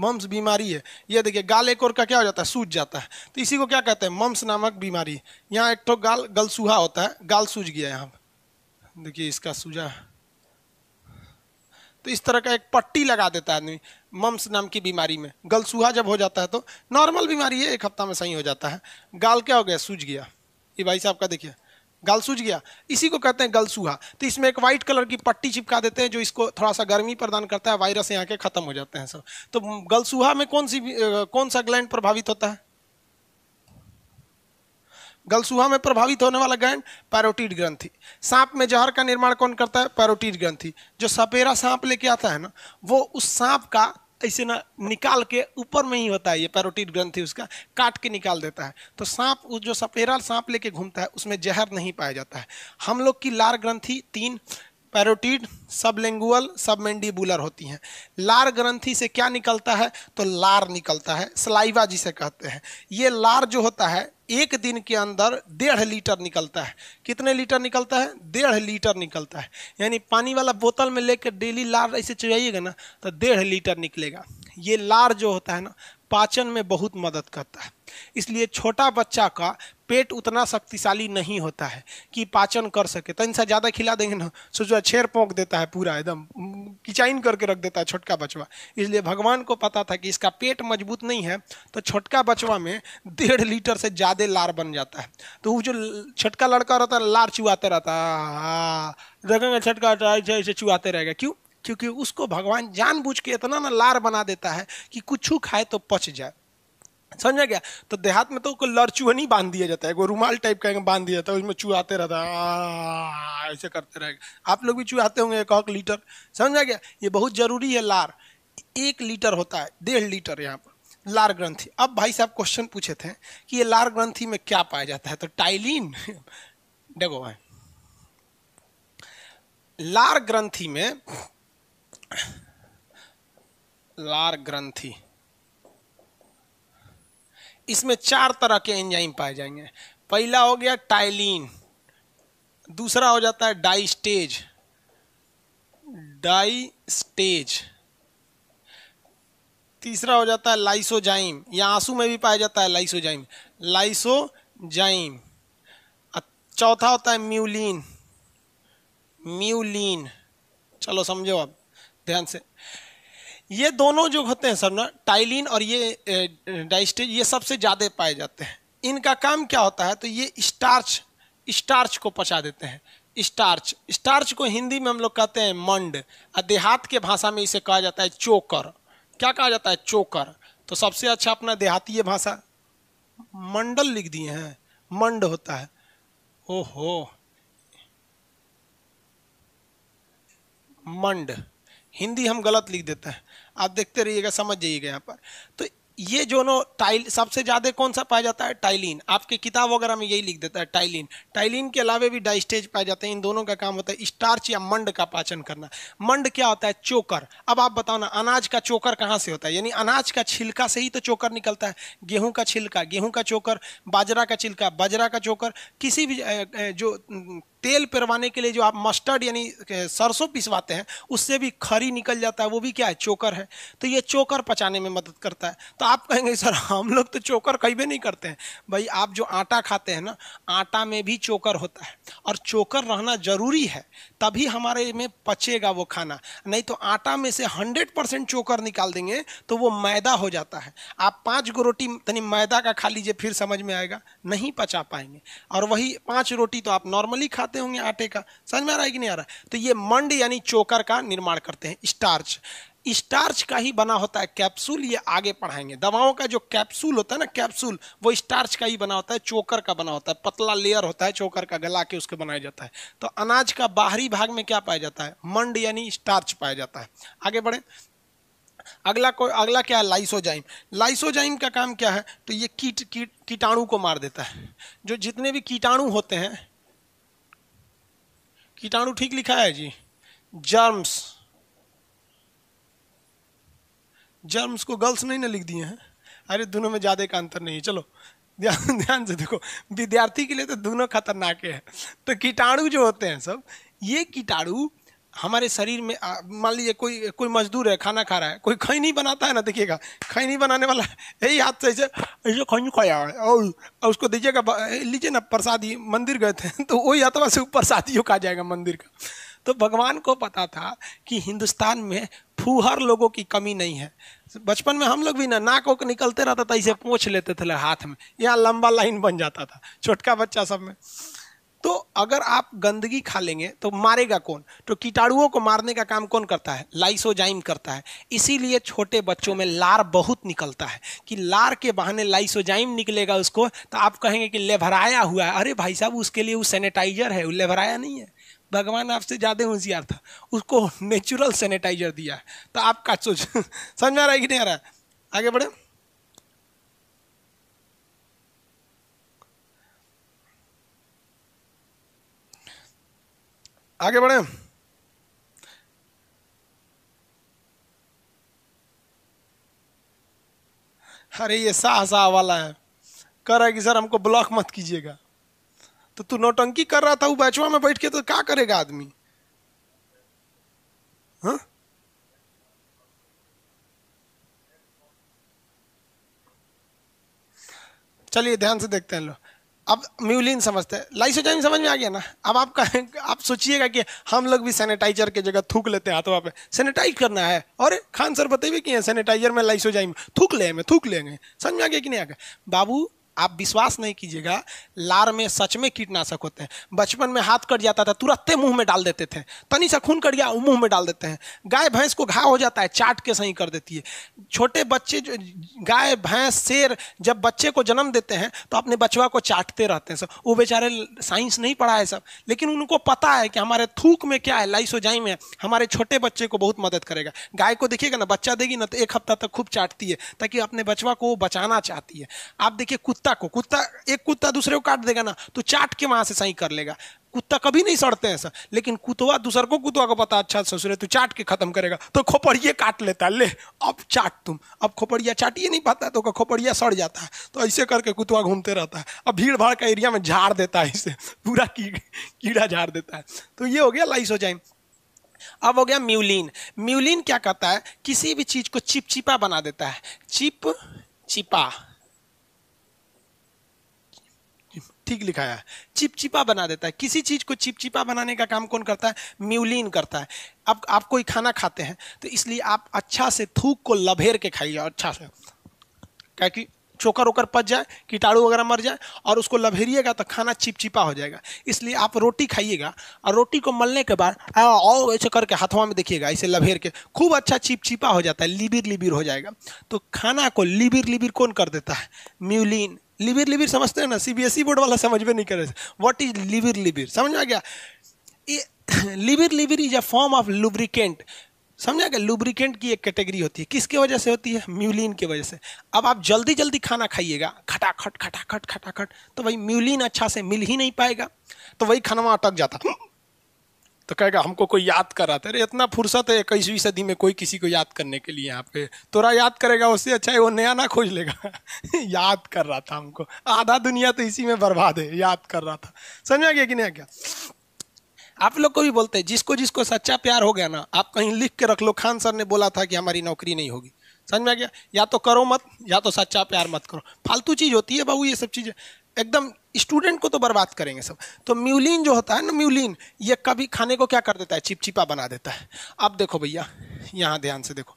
मम्स बीमारी है ये देखिए गाल एक और का क्या हो जाता है सूज जाता है तो इसी को क्या कहते हैं मम्स नामक बीमारी यहाँ एक तो गाल गलसूहा होता है गाल सूज गया यहाँ देखिए इसका सूजा तो इस तरह का एक पट्टी लगा देता है आदमी मम्स नाम की बीमारी में गलसूहा जब हो जाता है तो नॉर्मल बीमारी है एक हफ्ता में सही हो जाता है गाल क्या हो गया सूज गया ये भाई साहब का देखिए गल सूझ गया इसी को कहते हैं सूहा तो इसमें एक व्हाइट कलर की पट्टी चिपका देते हैं जो इसको थोड़ा सा गर्मी प्रदान करता है वायरस यहाँ के खत्म हो जाते हैं सब तो सूहा में कौन सी कौन सा ग्लैंड प्रभावित होता है गलसुहा में प्रभावित होने वाला ग्लैंड पैरोटीड ग्रंथि सांप में जहर का निर्माण कौन करता है पैरोटिड ग्रंथि जो सपेरा सांप लेके आता है ना वो उस सांप का ऐसे ना निकाल के ऊपर में ही होता है ये पैरोटिड ग्रंथि उसका काट के निकाल देता है तो सांप जो सपेरा सांप लेके घूमता है उसमें जहर नहीं पाया जाता है हम लोग की लार ग्रंथि तीन पैरोटीड सबलिंगुअल सबमेंडिबुलर होती हैं लार ग्रंथि से क्या निकलता है तो लार निकलता है सलाइवा जिसे कहते हैं ये लार जो होता है एक दिन के अंदर डेढ़ लीटर निकलता है कितने लीटर निकलता है डेढ़ लीटर निकलता है यानी पानी वाला बोतल में लेकर डेली लार ऐसे चुराइएगा ना तो डेढ़ लीटर निकलेगा ये लार जो होता है ना पाचन में बहुत मदद करता है इसलिए छोटा बच्चा का पेट उतना शक्तिशाली नहीं होता है कि पाचन कर सके तो इनसे ज़्यादा खिला देंगे ना सोचो छेर पोंक देता है पूरा एकदम किचाइन करके रख देता है छोटका बचवा इसलिए भगवान को पता था कि इसका पेट मजबूत नहीं है तो छोटका बचवा में डेढ़ लीटर से ज़्यादा लार बन जाता है तो वो जो छोटका लड़का रहता है लार चुआते रहता है देखेंगे छटका ऐसे चुआते रहेगा क्यों क्योंकि उसको भगवान जानबूझ के इतना ना लार बना देता है कि कुछ खाए तो पच जाए समझा गया तो देहात में तो लड़चुहनी बांध दिया जाता है वो रुमाल टाइप का बांध दिया जाता है उसमें चुहाते रहता है ऐसे करते रहेगा आप लोग भी चुहाते होंगे एक लीटर समझा गया ये बहुत जरूरी है लार एक लीटर होता है डेढ़ लीटर यहाँ पर लार ग्रंथि अब भाई साहब क्वेश्चन पूछे थे कि ये लार ग्रंथि में क्या पाया जाता है तो टाइलिन [LAUGHS] देखो भाई लार ग्रंथि में लार ग्रंथी इसमें चार तरह के एंजाइम पाए जाएंगे पहला हो गया टाइलिन दूसरा हो जाता है डाइस्टेज डाइस्टेज तीसरा हो जाता है लाइसोजाइम या आंसू में भी पाया जाता है लाइसोजाइम लाइसोजाइम चौथा होता है म्यूलिन म्यूलिन चलो समझो अब ध्यान से ये दोनों जो होते हैं सब ना टाइलिन और ये डाइस्टेज ये सबसे ज़्यादा पाए जाते हैं इनका काम क्या होता है तो ये स्टार्च स्टार्च को पचा देते हैं स्टार्च स्टार्च को हिंदी में हम लोग कहते हैं मंड और देहात के भाषा में इसे कहा जाता है चोकर क्या कहा जाता है चोकर तो सबसे अच्छा अपना देहातीय भाषा मंडल लिख दिए हैं मंड होता है ओहो मंड हिंदी हम गलत लिख देते हैं आप देखते रहिएगा समझ जाइएगा यहाँ पर तो ये दोनों टाइल सबसे ज़्यादा कौन सा पाया जाता है टाइलिन आपके किताब वगैरह में यही लिख देता है टाइलिन टाइलिन के अलावा भी डाइस्टेज पाए जाते हैं इन दोनों का काम होता है स्टार्च या मंड का पाचन करना मंड क्या होता है चोकर अब आप बताओ ना अनाज का चोकर कहाँ से होता है यानी अनाज का छिलका से ही तो चोकर निकलता है गेहूँ का छिलका गेहूँ का चोकर बाजरा का छिलका बाजरा का चोकर किसी भी जो तेल पेरवाने के लिए जो आप मस्टर्ड यानी सरसों पिसवाते हैं उससे भी खरी निकल जाता है वो भी क्या है चोकर है तो ये चोकर पचाने में मदद करता है तो आप कहेंगे सर हम लोग तो चोकर कहीं भी नहीं करते हैं भाई आप जो आटा खाते हैं ना आटा में भी चोकर होता है और चोकर रहना जरूरी है तभी हमारे में पचेगा वो खाना नहीं तो आटा में से हंड्रेड परसेंट चोकर निकाल देंगे तो वो मैदा हो जाता है आप पाँच गो रोटी यानी मैदा का खा लीजिए फिर समझ में आएगा नहीं पचा पाएंगे और वही पाँच रोटी तो आप नॉर्मली खा बनाते होंगे आटे का समझ में आ रहा है कि नहीं आ रहा तो ये मंड यानी चोकर का निर्माण करते हैं स्टार्च स्टार्च का ही बना होता है कैप्सूल ये आगे पढ़ाएंगे दवाओं का जो कैप्सूल होता है ना कैप्सूल वो स्टार्च का ही बना होता है चोकर का बना होता है पतला लेयर होता है चोकर का गला के उसके बनाया जाता है तो अनाज का बाहरी भाग में क्या पाया जाता है मंड यानी स्टार्च पाया जाता है आगे बढ़े अगला को अगला क्या है लाइसोजाइम लाइसोजाइम का काम क्या है तो ये कीट कीट कीटाणु को मार देता है जो जितने भी कीटाणु होते हैं कीटाणु ठीक लिखा है जी जर्म्स जर्म्स को गर्ल्स नहीं ना लिख दिए हैं अरे दोनों में ज़्यादा का अंतर नहीं है चलो ध्यान ध्यान से देखो विद्यार्थी के लिए तो दोनों खतरनाक है तो कीटाणु जो होते हैं सब ये कीटाणु हमारे शरीर में मान लीजिए कोई कोई मजदूर है खाना खा रहा है कोई खई नहीं बनाता है ना देखिएगा खई नहीं बनाने वाला यही हाथ से ऐसे खई खाया है और, उसको दीजिएगा लीजिए ना प्रसादी मंदिर गए थे [LAUGHS] तो वही अथवा से प्रसादियों का जाएगा मंदिर का तो भगवान को पता था कि हिंदुस्तान में फूहर लोगों की कमी नहीं है बचपन में हम लोग भी ना नाक ओक निकलते रहता था इसे पोछ लेते थे हाथ में यहाँ लंबा लाइन बन जाता था छोटका बच्चा सब में तो अगर आप गंदगी खा लेंगे तो मारेगा कौन तो कीटाणुओं को मारने का काम कौन करता है लाइसोजाइम करता है इसीलिए छोटे बच्चों में लार बहुत निकलता है कि लार के बहाने लाइसोजाइम निकलेगा उसको तो आप कहेंगे कि लेभराया हुआ है अरे भाई साहब उसके लिए वो सैनिटाइजर है वो लेभराया नहीं है भगवान आपसे ज़्यादा होशियार था उसको नेचुरल सैनिटाइजर दिया है तो आपका सोच [LAUGHS] समझ में आ रहा है कि नहीं आ रहा है आगे बढ़े आगे बढ़े अरे ये साह साह वाला है कह रहा है कि सर हमको ब्लॉक मत कीजिएगा तो तू नौटंकी कर रहा था वो बैचवा में बैठ के तो क्या करेगा आदमी हाँ? चलिए ध्यान से देखते हैं लोग अब म्यूलिन समझते हैं लाइसोजाइम समझ में आ गया ना अब आपका आप सोचिएगा कि हम लोग भी सैनिटाइजर की जगह थूक लेते हैं हाथों पे सैनिटाइज करना है और खान सर बताइए कि सैनिटाइजर में लाइसोजाइम थूक ले में थूक लेंगे समझ में आ गया कि नहीं आ गया बाबू आप विश्वास नहीं कीजिएगा लार में सच में कीटनाशक होते हैं बचपन में हाथ कट जाता था तुरंत मुंह में डाल देते थे तनी सा खून कट गया मुंह में डाल देते हैं गाय भैंस को घा हो जाता है चाट के सही कर देती है छोटे बच्चे जो गाय भैंस शेर जब बच्चे को जन्म देते हैं तो अपने बचवा को चाटते रहते हैं सब वो बेचारे साइंस नहीं पढ़ा है सब लेकिन उनको पता है कि हमारे थूक में क्या है लाइसोजाइम है हमारे छोटे बच्चे को बहुत मदद करेगा गाय को देखिएगा ना बच्चा देगी ना तो एक हफ्ता तक खूब चाटती है ताकि अपने बचवा को वो बचाना चाहती है आप देखिए कुत्ता कुत्ता को कुत्ता एक कुत्ता दूसरे को काट देगा ना तो चाट के वहां से सही कर लेगा कुत्ता कभी नहीं सड़ते हैं सर लेकिन कुतवा दूसर को कुतवा को पता अच्छा ससुरे तू तो चाट के खत्म करेगा तो खोपड़िए काट लेता ले अब चाट तुम अब खोपड़िया चाटिए नहीं पाता तो खोपड़िया सड़ जाता है तो ऐसे करके कुतवा घूमते रहता है अब भीड़ भाड़ का एरिया में झाड़ देता है इसे पूरा कीड़ा झाड़ देता है तो ये हो गया जाए अब हो गया म्यूलिन म्यूलिन क्या कहता है किसी भी चीज को चिपचिपा बना देता है चिप चिपा ठीक लिखाया है चिपचिपा बना देता है किसी चीज़ को चिपचिपा बनाने का काम कौन करता है म्यूलिन करता है अब आप कोई खाना खाते हैं तो इसलिए आप अच्छा से थूक को लभेर के खाइए अच्छा से क्या कि चोकर ओकर पच जाए कीटाणु वगैरह मर जाए और उसको लभेरिएगा तो खाना चिपचिपा हो जाएगा इसलिए आप रोटी खाइएगा और रोटी को मलने के बाद और ऐसे करके हथवा में देखिएगा इसे लभेर के खूब अच्छा चिपचिपा हो जाता है लिबिर लिबिर हो जाएगा तो खाना को लिबिर लिबिर कौन कर देता है म्यूलिन लिबिर लिविर समझते हो ना सीबीएसई e बोर्ड वाला समझ में नहीं कर रहे व्हाट इज लिबिर लिबिर समझ में आ गया [COUGHS] लिबिर लिबिर is a form of lubricant समझा गया लुब्रिकेंट की एक कैटेगरी होती है किसके वजह से होती है म्यूलिन की वजह से अब आप जल्दी जल्दी खाना खाइएगा खटाखट खटाखट खटाखट तो भाई म्यूलिन अच्छा से मिल ही नहीं पाएगा तो वही खाना वहाँ अटक जाता तो कहेगा हमको कोई याद था अरे इतना फुर्सत है इक्कीसवीं सदी में कोई किसी को याद करने के लिए यहाँ पे तोरा याद करेगा उससे अच्छा है वो नया ना खोज लेगा [LAUGHS] याद कर रहा था हमको आधा दुनिया तो इसी में बर्बाद है याद कर रहा था समझा गया कि नहीं क्या आप लोग को भी बोलते हैं जिसको जिसको सच्चा प्यार हो गया ना आप कहीं लिख के रख लो खान सर ने बोला था कि हमारी नौकरी नहीं होगी समझ में आ गया या तो करो मत या तो सच्चा प्यार मत करो फालतू चीज़ होती है बाबू ये सब चीज़ें एकदम स्टूडेंट को तो बर्बाद करेंगे सब तो म्यूलिन जो होता है ना म्यूलिन ये कभी खाने को क्या कर देता है चिपचिपा बना देता है अब देखो भैया यहाँ ध्यान से देखो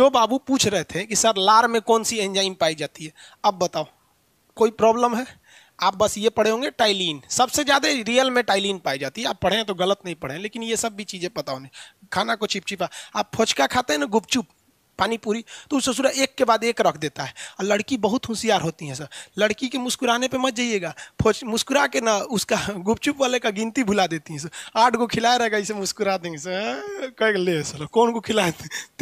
जो बाबू पूछ रहे थे कि सर लार में कौन सी एंजाइम पाई जाती है अब बताओ कोई प्रॉब्लम है आप बस ये पढ़े होंगे टाइलिन सबसे ज़्यादा रियल में टाइलिन पाई जाती है आप पढ़ें तो गलत नहीं पढ़ें लेकिन ये सब भी चीज़ें पता होने खाना को चिपचिपा आप फोचका खाते हैं ना गुपचुप पानी पूरी तो उस ससुरा एक के बाद एक रख देता है और लड़की बहुत होशियार होती है सर लड़की के मुस्कुराने पर मत जाइएगा मुस्कुरा के ना उसका [LAUGHS] गुपचुप वाले का गिनती भुला देती हैं सर आठ गो खिलाया रहेगा इसे मुस्कुरा देंगे सर कह ले सर कौन को खिलाए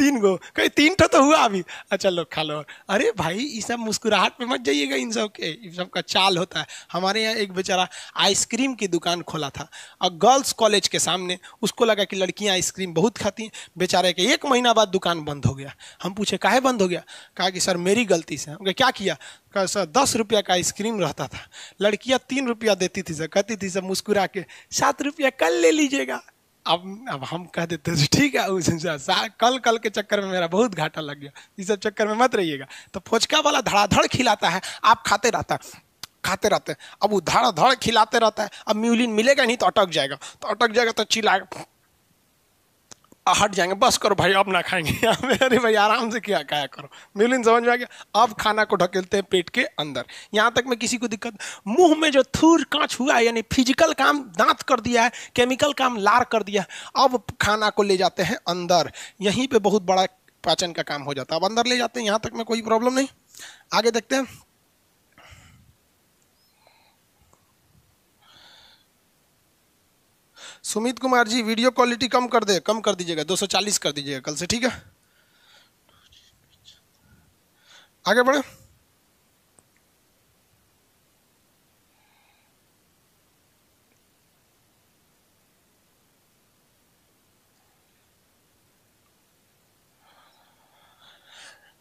तीन गो कहीं तीन तो हुआ अभी अच्छा लो खा लो अरे भाई ये सब मुस्कुराहट पर मत जाइएगा इन सब के इन सब का चाल होता है हमारे यहाँ एक बेचारा आइसक्रीम की दुकान खोला था और गर्ल्स कॉलेज के सामने उसको लगा कि लड़कियाँ आइसक्रीम बहुत खाती हैं बेचारे के एक महीना बाद दुकान बंद हो गया हम पूछे काहे बंद हो गया कहा कि सर मेरी गलती से हम क्या किया कहा सर दस रुपया का आइसक्रीम रहता था लड़कियाँ तीन रुपया देती थी सर कहती थी सर मुस्कुरा के सात रुपया कल ले लीजिएगा अब अब हम कह देते थे ठीक है उस कल कल के चक्कर में मेरा बहुत घाटा लग गया इस सब चक्कर में मत रहिएगा तो फोचका वाला धड़ाधड़ खिलाता है आप खाते रहता है खाते रहते हैं अब वो धड़ाधड़ खिलाते रहता है अब म्यूलिन मिलेगा नहीं तो अटक जाएगा तो अटक जाएगा तो चिल्लाएगा हट जाएंगे बस करो भाई अब ना खाएंगे [LAUGHS] अरे भाई आराम से क्या खाया करो मिलिन समझ में आ गया अब खाना को ढकेलते हैं पेट के अंदर यहाँ तक में किसी को दिक्कत मुंह में जो थूर कांच हुआ है यानी फिजिकल काम दांत कर दिया है केमिकल काम लार कर दिया है अब खाना को ले जाते हैं अंदर यहीं पर बहुत बड़ा पाचन का काम हो जाता है अब अंदर ले जाते हैं यहाँ तक में कोई प्रॉब्लम नहीं आगे देखते हैं सुमित कुमार जी वीडियो क्वालिटी कम कर दे कम कर दीजिएगा 240 कर दीजिएगा कल से ठीक है आगे बढ़े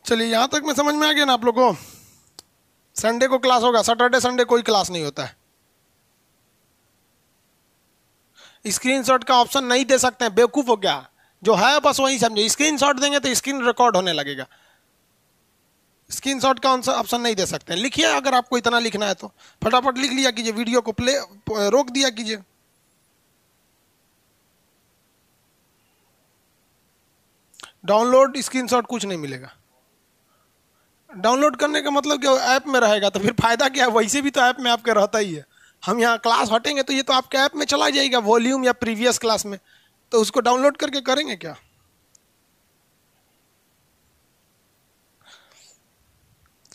चलिए यहाँ तक मैं समझ में आ गया ना आप लोगों संडे को क्लास होगा सैटरडे संडे कोई क्लास नहीं होता है स्क्रीनशॉट का ऑप्शन नहीं दे सकते हैं बेवकूफ़ हो गया जो है बस वही समझो स्क्रीनशॉट देंगे तो स्क्रीन रिकॉर्ड होने लगेगा स्क्रीनशॉट का ऑप्शन नहीं दे सकते हैं लिखिए अगर आपको इतना लिखना है तो फटाफट लिख लिया कीजिए वीडियो को प्ले रोक दिया कीजिए डाउनलोड स्क्रीनशॉट कुछ नहीं मिलेगा डाउनलोड करने का मतलब क्या ऐप में रहेगा तो फिर फ़ायदा क्या है वैसे भी तो ऐप में आपके रहता ही है हम यहाँ क्लास हटेंगे तो ये तो आपके ऐप में चला जाएगा वॉल्यूम या प्रीवियस क्लास में तो उसको डाउनलोड करके करेंगे क्या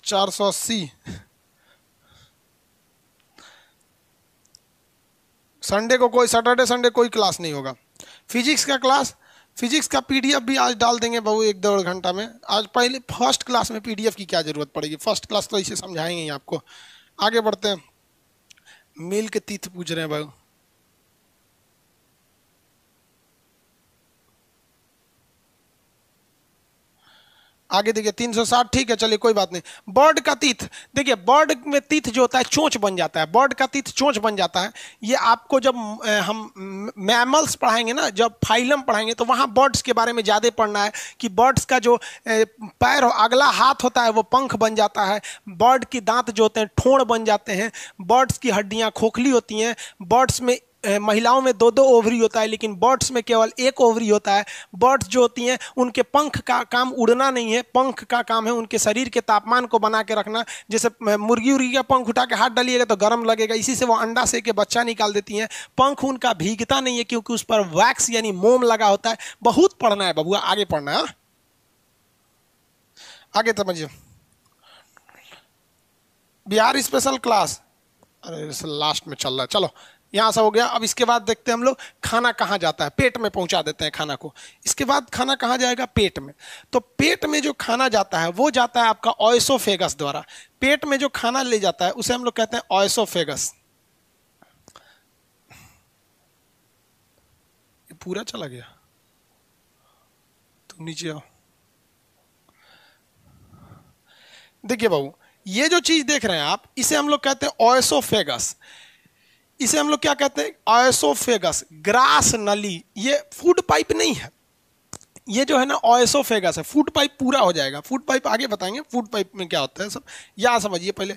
चार सौ अस्सी संडे को कोई सैटरडे संडे कोई क्लास नहीं होगा फिजिक्स का क्लास फिजिक्स का पीडीएफ भी आज डाल देंगे बहू एक डेढ़ घंटा में आज पहले फर्स्ट क्लास में पीडीएफ की क्या ज़रूरत पड़ेगी फर्स्ट क्लास तो इसे समझाएंगे ही आपको आगे बढ़ते हैं मिल के तीर्थ पूज रहे हैं भाई आगे देखिए 360 ठीक है चलिए कोई बात नहीं बर्ड का तीथ देखिए बर्ड में तीथ जो होता है चोंच बन जाता है बर्ड का तीथ चोंच बन जाता है ये आपको जब हम मैमल्स पढ़ाएंगे ना जब फाइलम पढ़ाएंगे तो वहाँ बर्ड्स के बारे में ज़्यादा पढ़ना है कि बर्ड्स का जो पैर अगला हाथ होता है वो पंख बन जाता है बर्ड की दांत जो होते हैं ठोड़ बन जाते हैं बर्ड्स की हड्डियाँ खोखली होती हैं बर्ड्स में महिलाओं में दो दो ओवरी होता है लेकिन बर्ड्स में केवल एक ओवरी होता है बर्ड्स जो होती हैं उनके पंख का काम उड़ना नहीं है पंख का काम है उनके शरीर के तापमान को बना के रखना जैसे मुर्गी उर्गी का पंख उठा के हाथ डालिएगा तो गर्म लगेगा इसी से वो अंडा से के बच्चा निकाल देती हैं पंख उनका भीगता नहीं है क्योंकि उस पर वैक्स यानी मोम लगा होता है बहुत पढ़ना है बबुआ आगे पढ़ना है हाँ। आगे समझिए बिहार स्पेशल क्लास अरे लास्ट में चल रहा है चलो यहाँ से हो गया अब इसके बाद देखते हैं हम लोग खाना कहाँ जाता है पेट में पहुँचा देते हैं खाना को इसके बाद खाना कहाँ जाएगा पेट में तो पेट में जो खाना जाता है वो जाता है आपका ऑयसोफेगस द्वारा पेट में जो खाना ले जाता है उसे हम लोग कहते हैं ऑयसोफेगस पूरा चला गया तुम नीचे आओ देखिए बाबू ये जो चीज देख रहे हैं आप इसे हम लोग कहते हैं ऑयसोफेगस इसे हम लोग क्या कहते हैं ऑयसोफेगस ग्रास नली ये फूड पाइप नहीं है ये जो है ना ऑयसोफेगस है फूड पाइप पूरा हो जाएगा फूड पाइप आगे बताएंगे फूड पाइप में क्या होता है सब यहाँ समझिए पहले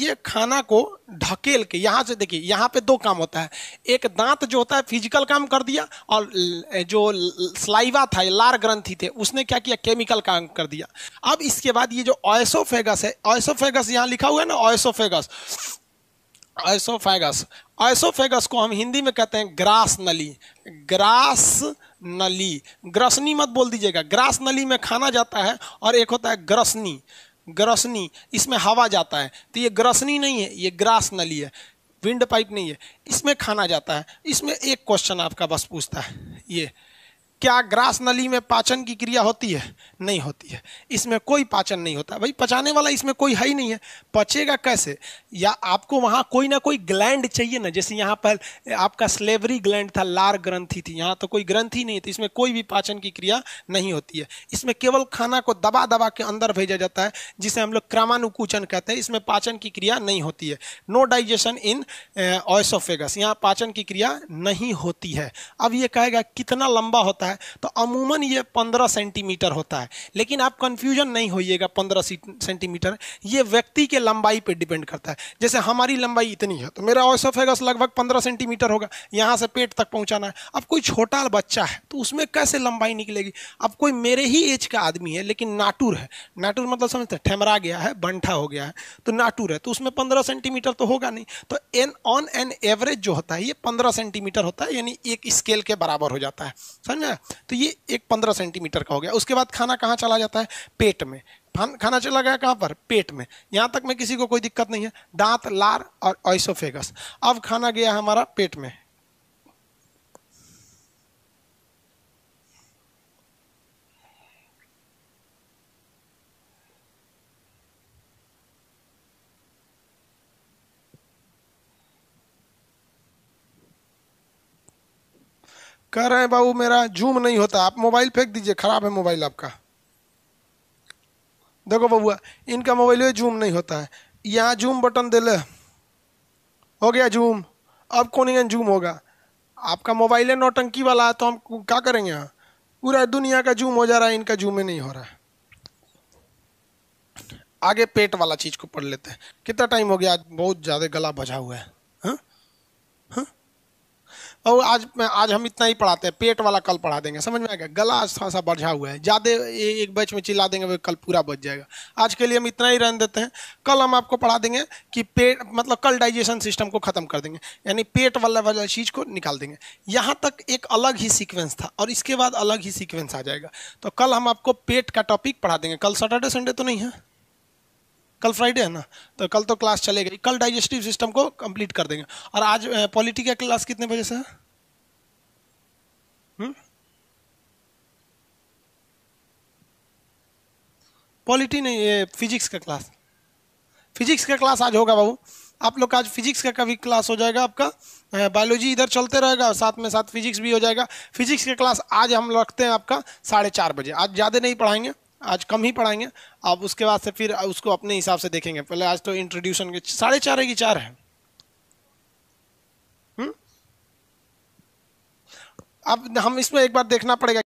ये खाना को ढकेल के यहाँ से देखिए यहाँ पे दो काम होता है एक दांत जो होता है फिजिकल काम कर दिया और जो स्लाइवा था लार ग्रंथि थे उसने क्या किया केमिकल काम कर दिया अब इसके बाद ये जो ऑयसोफेगस है ऑयसोफेगस यहाँ लिखा हुआ है ना ऑयसोफेगस आइसोफेगस आइसोफेगस को हम हिंदी में कहते हैं ग्रास नली ग्रास नली ग्रसनी मत बोल दीजिएगा ग्रास नली में खाना जाता है और एक होता है ग्रसनी ग्रसनी इसमें हवा जाता है तो ये ग्रसनी नहीं है ये ग्रास नली है विंड पाइप नहीं है इसमें खाना जाता है इसमें एक क्वेश्चन आपका बस पूछता है ये क्या ग्रास नली में पाचन की क्रिया होती है नहीं होती है इसमें कोई पाचन नहीं होता भाई पचाने वाला इसमें कोई है ही नहीं है पचेगा कैसे या आपको वहाँ कोई ना कोई ग्लैंड चाहिए ना जैसे यहाँ पर आपका स्लेवरी ग्लैंड था लार ग्रंथी थी यहाँ तो कोई ही नहीं थी तो इसमें कोई भी पाचन की क्रिया नहीं होती है इसमें केवल खाना को दबा दबा के अंदर भेजा जाता है जिसे हम लोग क्रमानुकूचन कहते हैं इसमें पाचन की क्रिया नहीं होती है नो डाइजेशन इन ऑयसोफेगस यहाँ पाचन की क्रिया नहीं होती है अब ये कहेगा कितना लंबा होता है है तो अमूमन ये पंद्रह सेंटीमीटर होता है लेकिन आप कन्फ्यूजन नहीं होइएगा पंद्रह सेंटीमीटर ये व्यक्ति के लंबाई पर डिपेंड करता है जैसे हमारी लंबाई इतनी है तो मेरा ऑसोफेगस लगभग पंद्रह सेंटीमीटर होगा यहाँ से पेट तक पहुँचाना है अब कोई छोटा बच्चा है तो उसमें कैसे लंबाई निकलेगी अब कोई मेरे ही एज का आदमी है लेकिन नाटूर है नाटूर मतलब समझते ठेमरा गया है बंठा हो गया है तो नाटूर है तो उसमें पंद्रह सेंटीमीटर तो होगा नहीं तो एन ऑन एन एवरेज जो होता है ये पंद्रह सेंटीमीटर होता है यानी एक स्केल के बराबर हो जाता है समझा है तो ये एक पंद्रह सेंटीमीटर का हो गया उसके बाद खाना कहाँ चला जाता है पेट में खाना चला गया कहाँ पर पेट में यहाँ तक में किसी को कोई दिक्कत नहीं है दांत लार और ऑइसोफेगस अब खाना गया हमारा पेट में कह रहे हैं बाबू मेरा जूम नहीं होता आप मोबाइल फेंक दीजिए खराब है मोबाइल आपका देखो बबुआ इनका मोबाइल में जूम नहीं होता है यहाँ जूम बटन दे ले हो गया जूम अब कौन जूम होगा आपका मोबाइल है नौटंकी वाला है तो हम क्या करेंगे यहाँ पूरा दुनिया का जूम हो जा रहा है इनका जूम नहीं हो रहा है आगे पेट वाला चीज़ को पढ़ लेते हैं कितना टाइम हो गया आज बहुत ज़्यादा गला बजा हुआ है हा? हा? और आज आज हम इतना ही पढ़ाते हैं पेट वाला कल पढ़ा देंगे समझ में आएगा गला आज थोड़ा सा बढ़ा हुआ है ज़्यादा एक बैच में चिल्ला देंगे वो कल पूरा बच जाएगा आज के लिए हम इतना ही रहने देते हैं कल हम आपको पढ़ा देंगे कि पेट मतलब कल डाइजेशन सिस्टम को ख़त्म कर देंगे यानी पेट वाला वाला चीज़ को निकाल देंगे यहाँ तक एक अलग ही सिक्वेंस था और इसके बाद अलग ही सिक्वेंस आ जाएगा तो कल हम आपको पेट का टॉपिक पढ़ा देंगे कल सैटरडे संडे तो नहीं है कल फ्राइडे है ना तो कल तो क्लास चलेगा कल डाइजेस्टिव सिस्टम को कंप्लीट कर देंगे और आज पॉलिटी का क्लास कितने बजे से है पॉलिटी नहीं ये फिजिक्स का क्लास फिजिक्स का क्लास आज होगा बाबू आप लोग का आज फिजिक्स का कभी क्लास हो जाएगा आपका बायोलॉजी इधर चलते रहेगा साथ में साथ फिजिक्स भी हो जाएगा फिजिक्स का क्लास आज हम रखते हैं आपका साढ़े चार बजे आज ज़्यादा नहीं पढ़ाएंगे आज कम ही पढ़ाएंगे आप उसके बाद से फिर उसको अपने हिसाब से देखेंगे पहले आज तो इंट्रोड्यूशन के साढ़े चार की चार है हम्म? अब हम इसमें एक बार देखना पड़ेगा